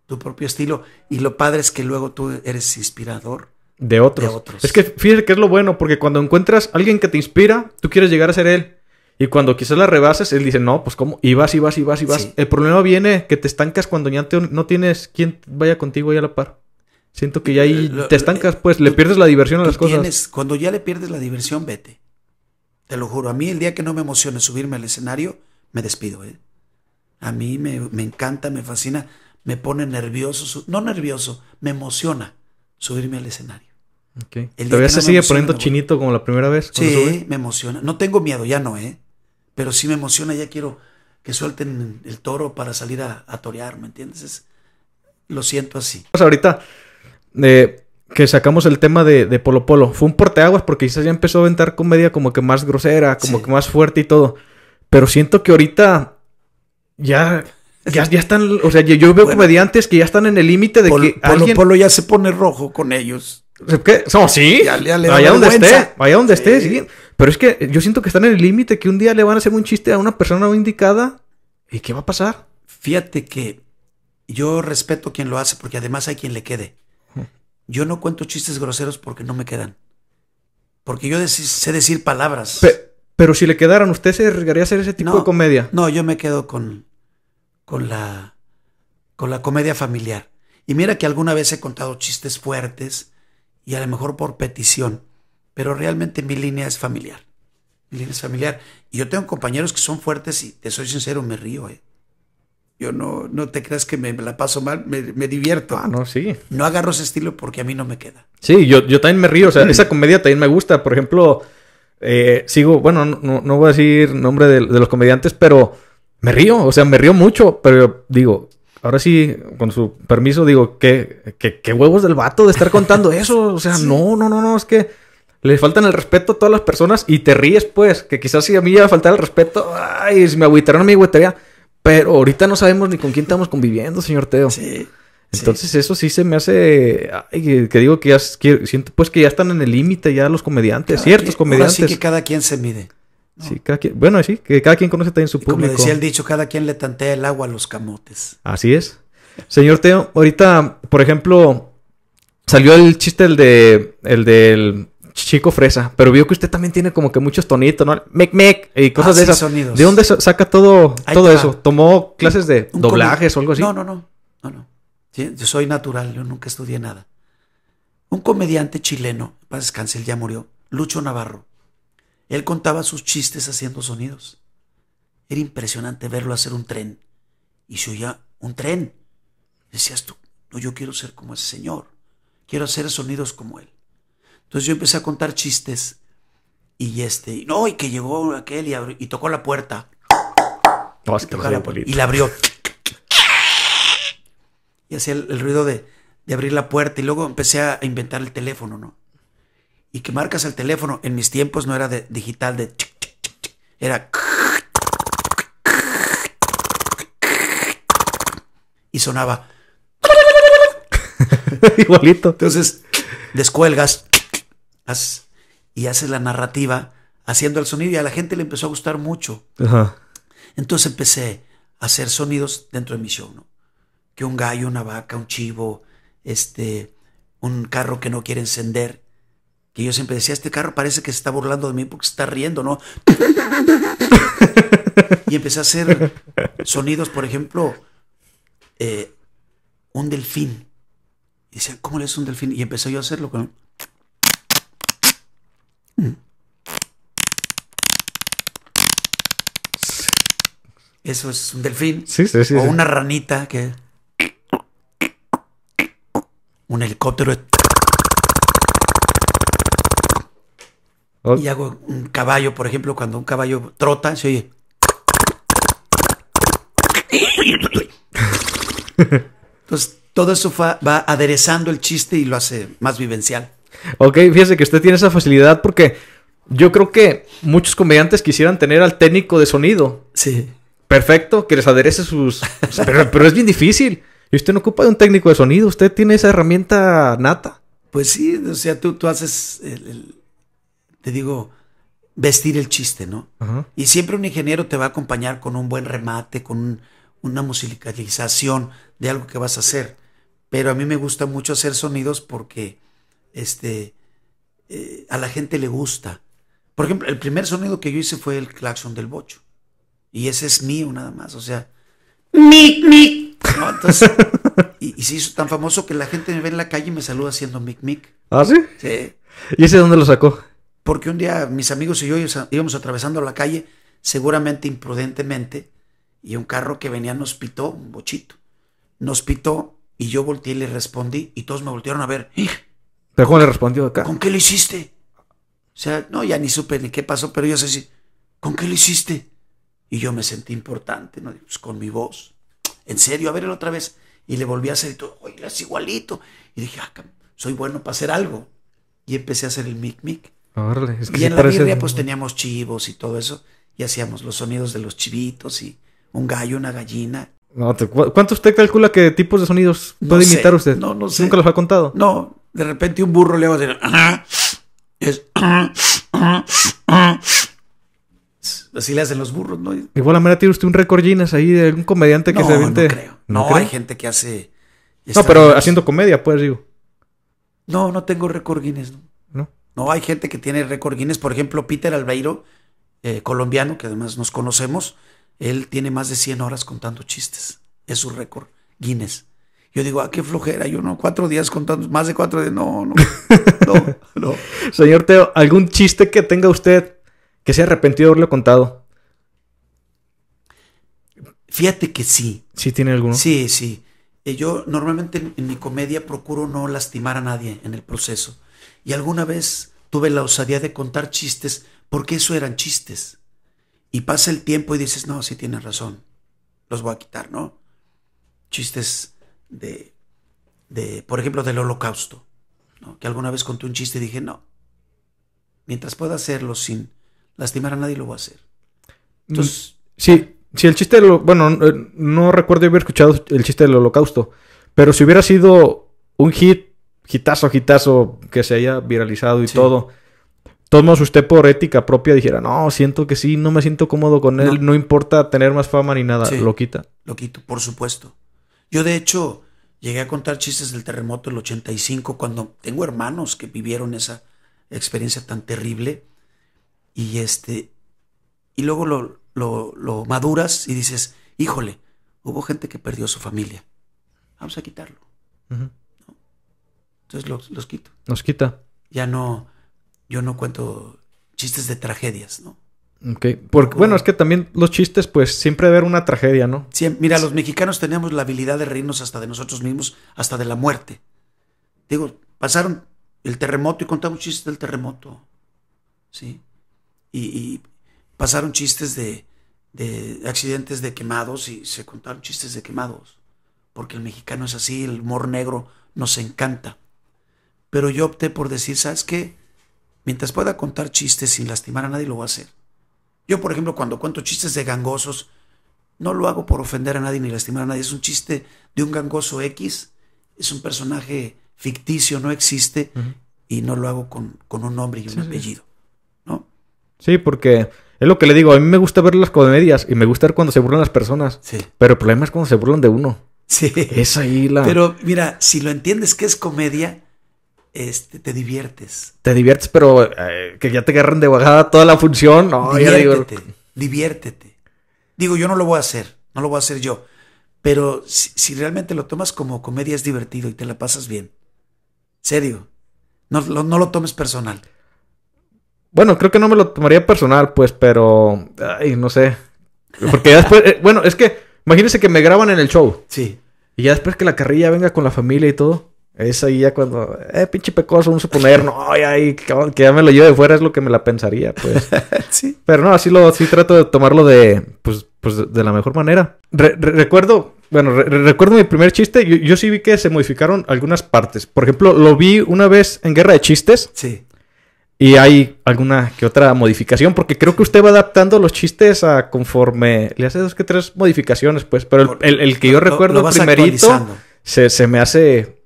tu propio estilo. Y lo padre es que luego tú eres inspirador de otros. Es que fíjate que es lo bueno, porque cuando encuentras a alguien que te inspira, tú quieres llegar a ser él. Y cuando quizás la rebases, él dice, no, pues cómo, y vas, y vas, y vas, y vas. El problema viene que te estancas cuando ya no tienes quien vaya contigo y a la par. Siento que ya ahí eh, te eh, estancas, pues le pierdes la diversión a las cosas. cuando ya le pierdes la diversión, vete. Te lo juro, a mí el día que no me emocione subirme al escenario, me despido. ¿eh? A mí me encanta, me fascina, me pone nervioso, no nervioso, me emociona subirme al escenario. ¿Todavía se sigue poniendo chinito como la primera vez? Sí, me emociona. No tengo miedo, ya no, ¿eh? Pero sí me emociona, ya quiero que suelten el toro para salir a, torear, ¿me entiendes? lo siento así. Pues ahorita que sacamos el tema de, Polo Polo, fue un porteaguas porque quizás ya empezó a aventar comedia como que más grosera, como que más fuerte y todo. Pero siento que ahorita ya ya, están, o sea, yo, veo comediantes que ya están en el límite de que. Polo, Polo ya se pone rojo con ellos. ¿Qué? sí. vaya donde esté, vaya donde esté, Pero es que yo siento que están en el límite que un día le van a hacer un chiste a una persona no indicada. ¿Y qué va a pasar? Fíjate que yo respeto quien lo hace porque además hay quien le quede. Yo no cuento chistes groseros porque no me quedan. Porque yo sé decir palabras. pero si le quedaran, ¿usted se arriesgaría a hacer ese tipo de comedia? No, yo me quedo con, con la, con la comedia familiar. Y mira que alguna vez he contado chistes fuertes y a lo mejor por petición, pero realmente mi línea es familiar. Mi línea es familiar. Y yo tengo compañeros que son fuertes y te soy sincero, me río. Eh. Yo no, no te creas que me, la paso mal, me, divierto. Ah, no, sí. No agarro ese estilo porque a mí no me queda. Sí, yo, yo también me río. O sea, esa comedia también me gusta. Por ejemplo, eh, sigo, bueno, no, no, voy a decir nombre de los comediantes, pero me río, o sea, me río mucho, pero digo, ahora sí, con su permiso, digo, ¿qué, qué, qué huevos del vato de estar contando eso? O sea, no, no, no, no, es que le faltan el respeto a todas las personas y te ríes, pues, que quizás si a mí ya faltara el respeto, ay, si me agüitaron a mi agüitaría, pero ahorita no sabemos ni con quién estamos conviviendo, señor Teo. Sí. Entonces eso sí se me hace, ay, que, digo que ya, siento pues que ya están en el límite ya los comediantes, ciertos comediantes. Así que cada quien se mide quien, bueno, sí, que cada quien conoce también su público. Como decía el dicho, cada quien le tantea el agua a los camotes. Así es. Señor Teo, ahorita, por ejemplo, salió el chiste el de el del chico fresa, pero vio que usted también tiene como que muchos tonitos, ¿no? Mec mec y cosas ah, de esas. ¿De dónde saca todo todo eso? ¿Tomó clases de doblajes o algo así? No, no, no. No, no. yo soy natural, yo nunca estudié nada. Un comediante chileno, paz descanse, ya murió, Lucho Navarro. Él contaba sus chistes haciendo sonidos. Era impresionante verlo hacer un tren. Y se oía un tren. Decías tú, no, yo quiero ser como ese señor. Quiero hacer sonidos como él. Entonces yo empecé a contar chistes. Y este, no, y que llegó aquel y, y tocó la puerta. y, la, abrió. Y hacía el, ruido de abrir la puerta. Y luego empecé a inventar el teléfono, ¿no? y que marcas el teléfono. En mis tiempos no era de digital de era y sonaba igualito. Entonces, descuelgas y haces la narrativa haciendo el sonido y a la gente le empezó a gustar mucho. Entonces empecé a hacer sonidos dentro de mi show, ¿no? Que un gallo, una vaca, un chivo, este, un carro que no quiere encender que yo siempre decía, este carro parece que se está burlando de mí porque se está riendo, ¿no? y empecé a hacer sonidos, por ejemplo, eh, un delfín. Y decía, ¿cómo le es un delfín? Y empecé yo a hacerlo con... Eso es un delfín. Sí, sí, sí, o una ranita que... Un helicóptero. Oh. Y hago un caballo, por ejemplo, cuando un caballo trota, se oye. Entonces, todo eso va, aderezando el chiste y lo hace más vivencial. Ok, fíjese que usted tiene esa facilidad porque yo creo que muchos comediantes quisieran tener al técnico de sonido. Sí. Perfecto, que les aderece sus... pero, pero es bien difícil. Y usted no ocupa de un técnico de sonido, usted tiene esa herramienta nata. Pues sí, o sea, tú, tú haces el te digo, vestir el chiste, ¿no? Y siempre un ingeniero te va a acompañar con un buen remate, con una musicalización de algo que vas a hacer. Pero a mí me gusta mucho hacer sonidos porque este, eh, a la gente le gusta. Por ejemplo, el primer sonido que yo hice fue el claxon del bocho. Y ese es mío nada más, o sea, mic, mic. y, y, se hizo tan famoso que la gente me ve en la calle y me saluda haciendo mic, mic. ¿Ah, sí? Sí. ¿Y ese dónde lo sacó? porque un día mis amigos y yo íbamos atravesando la calle, seguramente imprudentemente, y un carro que venía nos pitó, un bochito. Nos pitó y yo volteé y le respondí y todos me voltearon a ver. ¿Pero cómo le respondió acá? ¿Con qué lo hiciste? O sea, no, ya ni supe ni qué pasó, pero yo sé si, ¿con qué lo hiciste? Y yo me sentí importante, ¿no? Pues, con mi voz. En serio, a ver otra vez. Y le volví a hacer y todo, oye, es igualito. Y dije, ah, soy bueno para hacer algo. Y empecé a hacer el mic-mic y en la Biblia pues teníamos chivos y todo eso. Y hacíamos los sonidos de los chivitos y un gallo, una gallina. No, te... ¿Cuánto usted calcula que tipos de sonidos puede imitar usted? No, no sé. ¿Nunca los ha contado? No, de repente un burro le va a decir... Así le hacen los burros, ¿no? Igual a manera tiene usted un récord Guinness ahí de algún comediante que se vende. No, hay gente que hace. No, pero haciendo comedia, pues digo. No, no tengo récord Guinness, ¿no? No hay gente que tiene récord Guinness, por ejemplo, Peter Albeiro, eh, colombiano, que además nos conocemos, él tiene más de 100 horas contando chistes. Es su récord Guinness. Yo digo, ah, qué flojera, yo no, cuatro días contando, más de cuatro días, no, no, no, Señor Teo, ¿algún chiste que tenga usted que se arrepentido de haberlo contado? Fíjate que sí. ¿Sí tiene alguno? Sí, sí. Eh, yo normalmente en mi comedia procuro no lastimar a nadie en el proceso. Y alguna vez tuve la osadía de contar chistes porque eso eran chistes. Y pasa el tiempo y dices, no, si tienes razón, los voy a quitar, ¿no? Chistes de, por ejemplo, del holocausto, que alguna vez conté un chiste y dije, no, mientras pueda hacerlo sin lastimar a nadie, lo voy a hacer. Entonces... Mm, sí, si el chiste, lo, bueno, eh, no recuerdo haber escuchado el chiste del holocausto, pero si hubiera sido un hit hitazo, hitazo que se haya viralizado y todo. Todos usted por ética propia dijera, no, siento que sí, no me siento cómodo con él, no, importa tener más fama ni nada, lo quita. Lo quito, por supuesto. Yo de hecho llegué a contar chistes del terremoto del 85 cuando tengo hermanos que vivieron esa experiencia tan terrible y este y luego lo, lo, lo maduras y dices, híjole, hubo gente que perdió su familia. Vamos a quitarlo. Entonces los, quito. Los quita. Ya no, yo no cuento chistes de tragedias, ¿no? Ok, porque bueno, es que también los chistes, pues siempre debe haber una tragedia, ¿no? Sí, mira, los mexicanos tenemos la habilidad de reírnos hasta de nosotros mismos, hasta de la muerte. Digo, pasaron el terremoto y contamos chistes del terremoto, ¿sí? Y, pasaron chistes de, de, accidentes de quemados y se contaron chistes de quemados, porque el mexicano es así, el humor negro nos encanta. Pero yo opté por decir, ¿sabes qué? Mientras pueda contar chistes sin lastimar a nadie, lo voy a hacer. Yo, por ejemplo, cuando cuento chistes de gangosos, no lo hago por ofender a nadie ni lastimar a nadie. Es un chiste de un gangoso X, es un personaje ficticio, no existe, y no lo hago con, un nombre y un apellido. ¿No? Sí, porque es lo que le digo, a mí me gusta ver las comedias y me gusta ver cuando se burlan las personas. Sí. Pero el problema es cuando se burlan de uno. Sí. Es ahí la. Pero mira, si lo entiendes que es comedia, este, te diviertes. Te diviertes, pero eh, que ya te agarran de bajada toda la función. diviértete, digo... diviértete. Digo, yo no lo voy a hacer, no lo voy a hacer yo. Pero si, realmente lo tomas como comedia es divertido y te la pasas bien. Serio. No lo, no lo tomes personal. Bueno, creo que no me lo tomaría personal, pues, pero... Ay, no sé. Porque ya después... Eh, bueno, es que... Imagínense que me graban en el show. Sí. Y ya después que la carrilla venga con la familia y todo. Es ahí ya cuando, eh, pinche pecoso, vamos a poner no, ay que ya me lo lleve de fuera es lo que me la pensaría, pues. sí. Pero no, así lo, sí trato de tomarlo de, pues, pues de, la mejor manera. recuerdo, bueno, recuerdo mi primer chiste, yo, sí vi que se modificaron algunas partes. Por ejemplo, lo vi una vez en Guerra de Chistes. Sí. Y hay alguna que otra modificación, porque creo que usted va adaptando los chistes a conforme le hace dos que tres modificaciones, pues. Pero el, que yo recuerdo primerito se, se me hace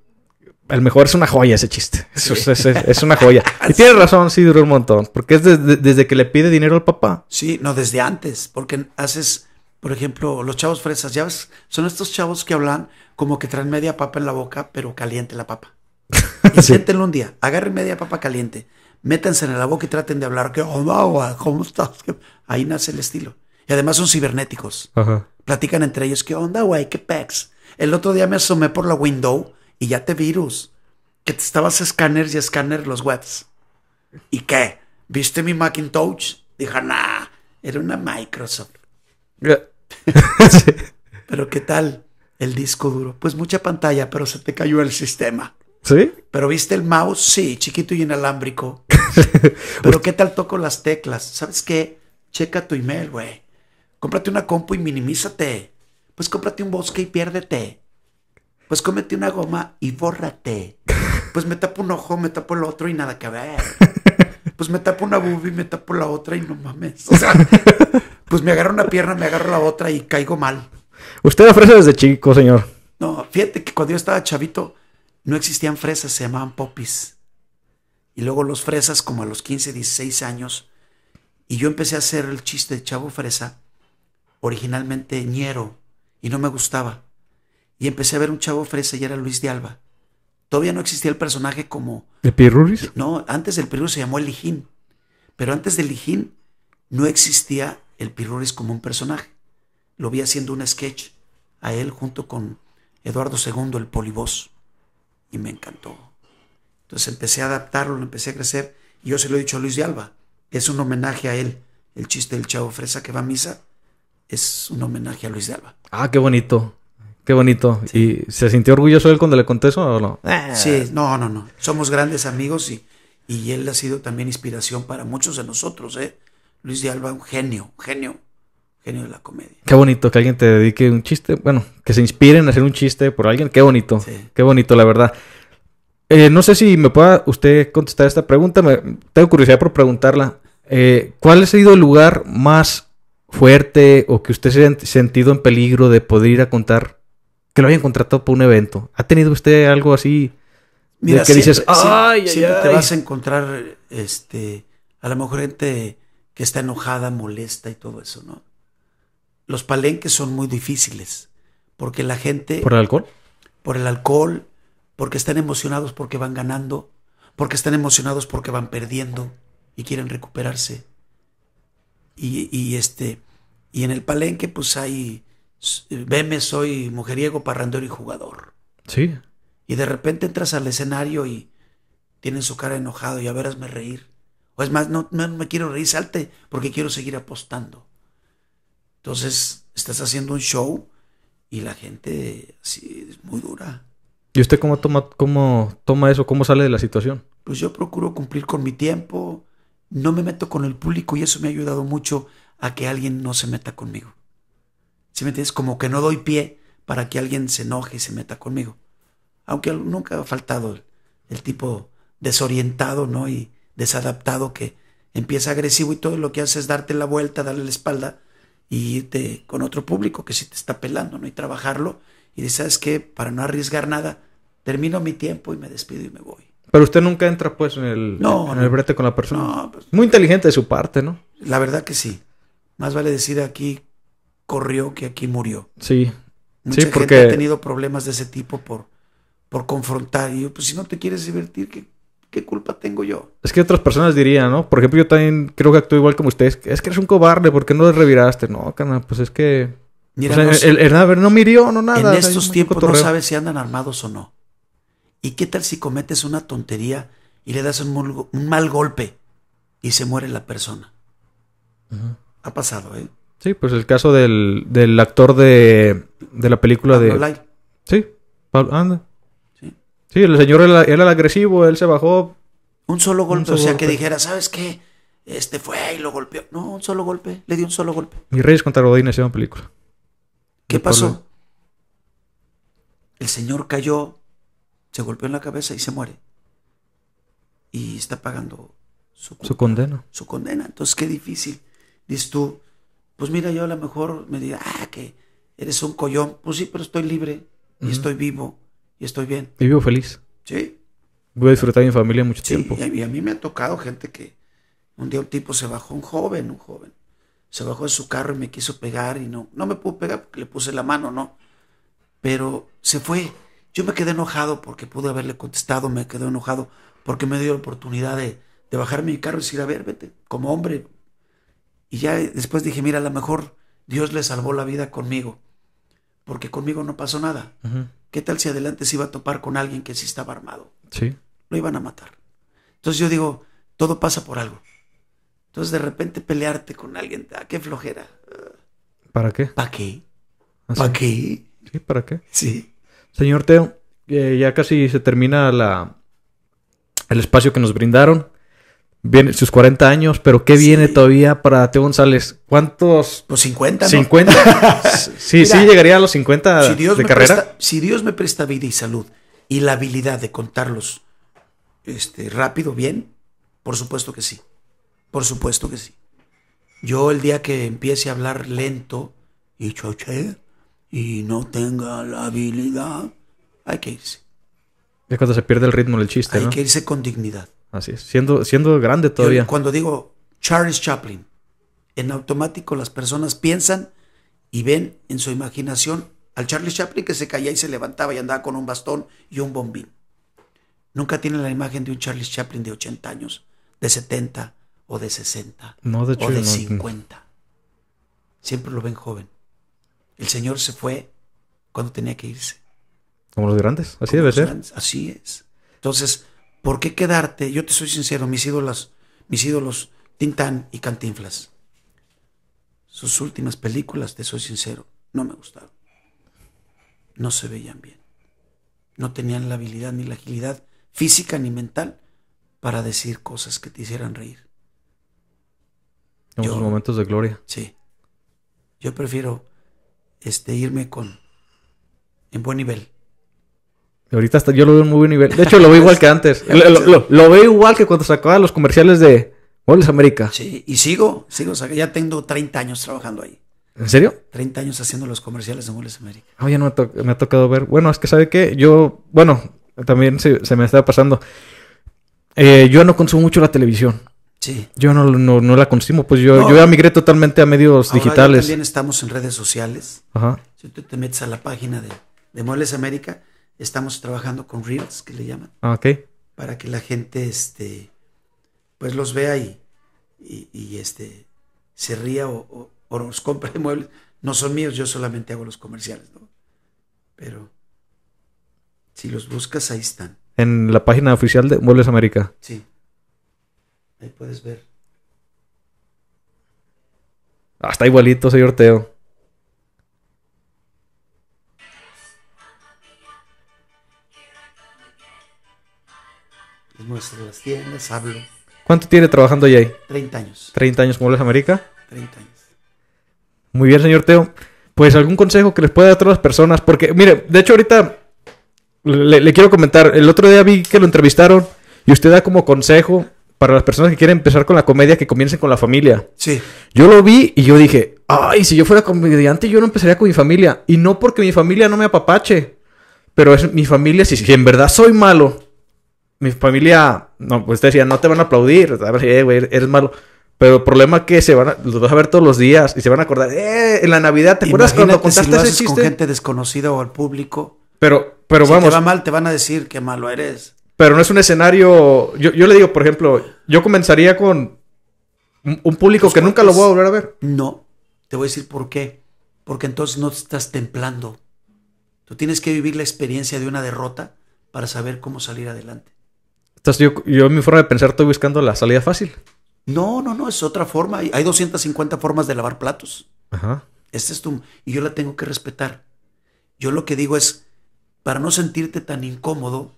el mejor es una joya ese chiste. Es, una joya. Y tiene razón, sí, duró un montón. Porque es desde, que le pide dinero al papá. Sí, no, desde antes. Porque haces, por ejemplo, los chavos fresas, ya ves, son estos chavos que hablan como que traen media papa en la boca, pero caliente la papa. Y un día, agarren media papa caliente, métanse en la boca y traten de hablar. Que, oh, ¿cómo estás? Ahí nace el estilo. Y además son cibernéticos. Platican entre ellos, ¿qué onda, güey? ¿Qué pecs? El otro día me asomé por la window y ya te virus. Que te estabas escáner y escáner los webs. ¿Y qué? ¿Viste mi Macintosh? dijo, nah, era una Microsoft. Pero ¿qué tal el disco duro? Pues mucha pantalla, pero se te cayó el sistema. ¿Sí? Pero viste el mouse, sí, chiquito y inalámbrico. Pues pero ¿qué tal toco las teclas? ¿Sabes qué? Checa tu email, güey. Cómprate una compu y minimízate. Pues cómprate un bosque y piérdete. Pues cómete una goma y bórrate. Pues me tapo un ojo, me tapo el otro y nada que ver. Pues me tapo una boobie, me tapo la otra y no mames. O sea, pues me agarro una pierna, me agarro la otra y caigo mal. Usted da fresa desde chico, señor. No, fíjate que cuando yo estaba chavito no existían fresas, se llamaban popis. Y luego los fresas como a los 15, 16 años. Y yo empecé a hacer el chiste de chavo fresa, originalmente ñero, y no me gustaba y empecé a ver un chavo fresa y era Luis de Alba. Todavía no existía el personaje como... ¿El Piruris? No, antes del Piruris se llamó el Lijín. Pero antes del Lijín no existía el Piruris como un personaje. Lo vi haciendo un sketch a él junto con Eduardo II, el polibos Y me encantó. Entonces empecé a adaptarlo, lo empecé a crecer. Y yo se lo he dicho a Luis de Alba. Es un homenaje a él. El chiste del chavo fresa que va a misa es un homenaje a Luis de Alba. Ah, qué bonito. Qué bonito. ¿Y se sintió orgulloso él cuando le conté eso o no? Ah. Sí, no, no, no. Somos grandes amigos y, él ha sido también inspiración para muchos de nosotros, ¿eh? Luis de Alba, un genio, genio, genio de la comedia. Qué bonito que alguien te dedique un chiste, bueno, que se inspiren a hacer un chiste por alguien. Qué bonito, qué bonito, la verdad. Eh, no sé si me pueda usted contestar esta pregunta, me, tengo curiosidad por preguntarla. Eh, ¿Cuál ha sido el lugar más fuerte o que usted se haya sentido en peligro de poder ir a contar que lo habían contratado por un evento. ¿Ha tenido usted algo así Mira, de que dices, te vas a encontrar, este, a lo mejor gente que está enojada, molesta y todo eso, ¿no? Los palenques son muy difíciles porque la gente por el alcohol, por el alcohol, porque están emocionados porque van ganando, porque están emocionados porque van perdiendo y quieren recuperarse. Y, este y en el palenque pues hay veme, soy mujeriego, parrandero y jugador. Sí. Y de repente entras al escenario y tienen su cara enojado y a veras me reír. O es más, no, me quiero reír, salte porque quiero seguir apostando. Entonces, estás haciendo un show y la gente es muy dura. ¿Y usted cómo toma, cómo toma eso? ¿Cómo sale de la situación? Pues yo procuro cumplir con mi tiempo, no me meto con el público y eso me ha ayudado mucho a que alguien no se meta conmigo. ¿Sí me entiendes? Como que no doy pie para que alguien se enoje y se meta conmigo. Aunque nunca ha faltado el, tipo desorientado, ¿no? Y desadaptado que empieza agresivo y todo lo que hace es darte la vuelta, darle la espalda y irte con otro público que sí te está pelando, ¿no? Y trabajarlo. Y dices, ¿sabes qué? Para no arriesgar nada, termino mi tiempo y me despido y me voy. Pero usted nunca entra, pues, en el, en el brete con la persona. Pues, Muy inteligente de su parte, ¿no? La verdad que sí. Más vale decir aquí corrió que aquí murió. Sí. Mucha gente ha tenido problemas de ese tipo por, por confrontar. Y yo, pues si no te quieres divertir, ¿qué, culpa tengo yo? Es que otras personas dirían, ¿no? Por ejemplo, yo también creo que actúo igual como ustedes. Es que eres un cobarde, ¿por qué no reviraste? No, carnal, pues es que... no, el, no nada. En estos tiempos no sabes si andan armados o no. ¿Y qué tal si cometes una tontería y le das un, mal golpe y se muere la persona? Ha pasado, ¿eh? Sí, pues el caso del, actor de, la película de... Sí, Pablo, anda. Sí. el señor era, era, el agresivo, él se bajó. Un solo golpe, o sea, que dijera, ¿sabes qué? Este fue y lo golpeó. No, un solo golpe, le dio un solo golpe. Mi Reyes contra Godín en una película. ¿Qué pasó? El señor cayó, se golpeó en la cabeza y se muere. Y está pagando su, su condena. Su condena. Entonces, qué difícil. Dices tú, pues mira, yo a lo mejor me diga, ah, que eres un collón. Pues sí, pero estoy libre y estoy vivo y estoy bien. Y vivo feliz. Sí. Voy a disfrutar de mi familia mucho tiempo. Y a, mí, me ha tocado gente que un día un tipo se bajó, un joven, un joven, se bajó de su carro y me quiso pegar y no, no me pudo pegar porque le puse la mano, no. Pero se fue. Yo me quedé enojado porque pude haberle contestado, me quedé enojado porque me dio la oportunidad de, de mi carro y decir, a ver, vete, como hombre, y ya después dije, mira, a lo mejor Dios le salvó la vida conmigo, porque conmigo no pasó nada. ¿Qué tal si adelante se iba a topar con alguien que sí estaba armado? Sí. Lo iban a matar. Entonces yo digo, todo pasa por algo. Entonces de repente pelearte con alguien, ah, qué flojera. ¿Para qué? ¿Para qué? ¿Ah, ¿Para qué? Sí, ¿para qué? Sí. Señor Teo, eh, ya casi se termina la, el espacio que nos brindaron. Viene sus 40 años, pero ¿qué viene todavía para Teo González? ¿Cuántos? Los 50. 50. sí, sí, llegaría a los 50 de carrera. si Dios me presta vida y salud y la habilidad de contarlos este, rápido, bien, por supuesto que sí. Por supuesto que sí. Yo el día que empiece a hablar lento y choche y no tenga la habilidad, hay que irse. Es cuando se pierde el ritmo del chiste. Hay que irse con dignidad. Así es, siendo, siendo grande todavía. cuando digo Charles Chaplin, en automático las personas piensan y ven en su imaginación al Charles Chaplin que se caía y se levantaba y andaba con un bastón y un bombín. Nunca tienen la imagen de un Charles Chaplin de 80 años, de 70 o de 60 no, de o de 50. Siempre lo ven joven. El Señor se fue cuando tenía que irse. Como los grandes, así debe ser. Así es. Entonces, ¿Por qué quedarte? Yo te soy sincero, mis ídolos, mis ídolos, Tintán y Cantinflas. Sus últimas películas, te soy sincero, no me gustaron. No se veían bien. No tenían la habilidad ni la agilidad física ni mental para decir cosas que te hicieran reír. En sus momentos de gloria. Sí. Yo prefiero este, irme con en buen nivel Ahorita hasta yo lo veo en muy buen nivel. De hecho, lo veo igual que antes. Lo, veo igual que cuando sacaba los comerciales de Muebles América. Sí, y sigo, sigo. Ya tengo 30 años trabajando ahí. ¿En serio? 30 años haciendo los comerciales de Muebles América. Ah, ya no me, ha tocado ver. Bueno, es que sabe que yo, bueno, también se, me está pasando. Eh, yo no consumo mucho la televisión. Sí. Yo no, la consumo, pues yo, yo ya migré totalmente a medios digitales. También estamos en redes sociales. Ajá. Si tú te metes a la página de, de Muebles América, estamos trabajando con Reels, que le llaman. Ah, ok. Para que la gente, este, pues los vea y, y, este, se ría o, o, los compre muebles. No son míos, yo solamente hago los comerciales, ¿no? Pero si los buscas, ahí están. En la página oficial de Muebles América. Sí. Ahí puedes ver. Ah, está igualito, señor Teo. nuestras tiendas, hablo. ¿Cuánto tiene trabajando ya ahí? 30 años. 30 años como les América. 30 años. Muy bien, señor Teo. Pues algún consejo que les pueda dar a las personas, porque mire, de hecho ahorita le, quiero comentar, el otro día vi que lo entrevistaron y usted da como consejo para las personas que quieren empezar con la comedia, que comiencen con la familia. Sí. Yo lo vi y yo dije, ay, si yo fuera comediante, yo no empezaría con mi familia. Y no porque mi familia no me apapache, pero es mi familia, si en verdad soy malo, mi familia, no, pues te decía, no te van a aplaudir, eh, güey, eres malo. Pero el problema es que se van a, los vas a ver todos los días y se van a acordar, eh, en la Navidad, ¿te acuerdas cuando contaste con gente desconocida o al público. Pero, pero vamos. Si te mal, te van a decir que malo eres. Pero no es un escenario. Yo, yo le digo, por ejemplo, yo comenzaría con un, público que nunca lo voy a volver a ver. No, te voy a decir por qué. Porque entonces no te estás templando. Tú tienes que vivir la experiencia de una derrota para saber cómo salir adelante yo, mi forma de pensar estoy buscando la salida fácil. No, no, no, es otra forma. Hay 250 formas de lavar platos. Ajá. Este es tu... Y yo la tengo que respetar. Yo lo que digo es, para no sentirte tan incómodo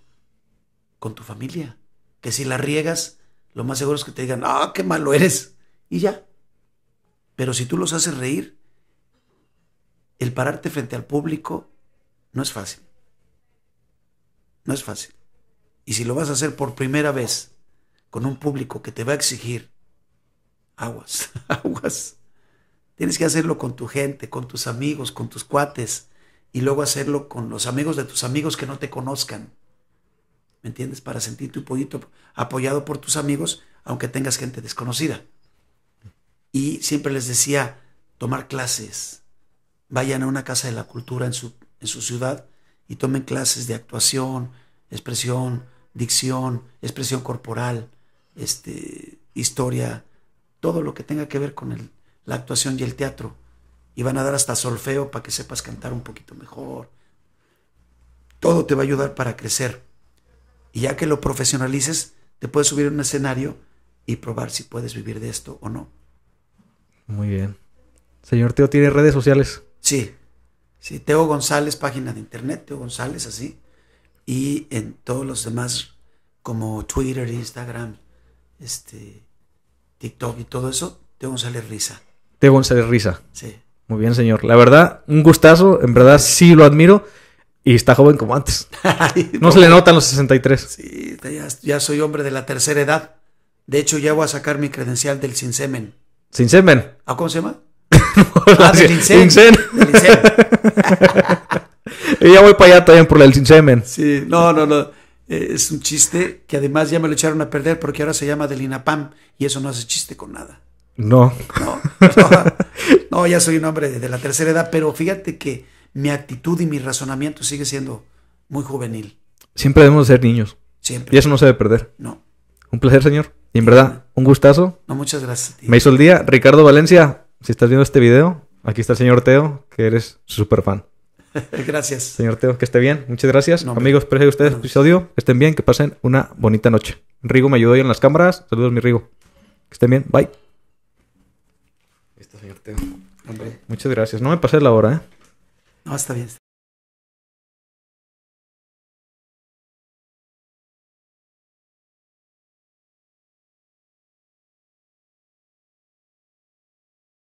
con tu familia, que si la riegas, lo más seguro es que te digan, ah, qué malo eres. Y ya. Pero si tú los haces reír, el pararte frente al público no es fácil. No es fácil. Y si lo vas a hacer por primera vez con un público que te va a exigir, aguas, aguas. Tienes que hacerlo con tu gente, con tus amigos, con tus cuates, y luego hacerlo con los amigos de tus amigos que no te conozcan. ¿Me entiendes? Para sentir tu pollito apoyado por tus amigos, aunque tengas gente desconocida. Y siempre les decía, tomar clases. Vayan a una casa de la cultura en su, en su ciudad y tomen clases de actuación, expresión, dicción, expresión corporal, este, historia, todo lo que tenga que ver con el, la actuación y el teatro. Y van a dar hasta solfeo para que sepas cantar un poquito mejor. Todo te va a ayudar para crecer. Y ya que lo profesionalices, te puedes subir a un escenario y probar si puedes vivir de esto o no. Muy bien. Señor Teo, ¿tiene redes sociales? Sí. Sí, Teo González, página de internet, Teo González, así y en todos los demás como Twitter, Instagram, este, TikTok y todo eso, que salir Risa. que salir Risa. Sí. Muy bien, señor. La verdad, un gustazo. En verdad, sí lo admiro. Y está joven como antes. no, se le notan los 63. Sí, ya, soy hombre de la tercera edad. De hecho, ya voy a sacar mi credencial del sin semen. ¿Sin semen? ¿Ah, cómo se llama? ah, y ya voy para allá también por el semen. Sí, no, no, no. Eh, es un chiste que además ya me lo echaron a perder porque ahora se llama del INAPAM y eso no hace chiste con nada. No. No, no, ya soy un hombre de, la tercera edad, pero fíjate que mi actitud y mi razonamiento sigue siendo muy juvenil. Siempre debemos ser niños. Siempre. Y eso no se debe perder. No. Un placer, señor. Y en verdad, un gustazo. No, muchas gracias. Me hizo el día. Ricardo Valencia, si estás viendo este video, aquí está el señor Teo, que eres súper fan. Gracias. Señor Teo, que esté bien. Muchas gracias. Amigos, espero que ustedes episodio. estén bien, que pasen una bonita noche. Rigo me ayudó hoy en las cámaras. Saludos, mi Rigo. Que estén bien. Bye. Listo, señor Teo. Muchas gracias. No me pasé la hora, ¿eh? No, está bien.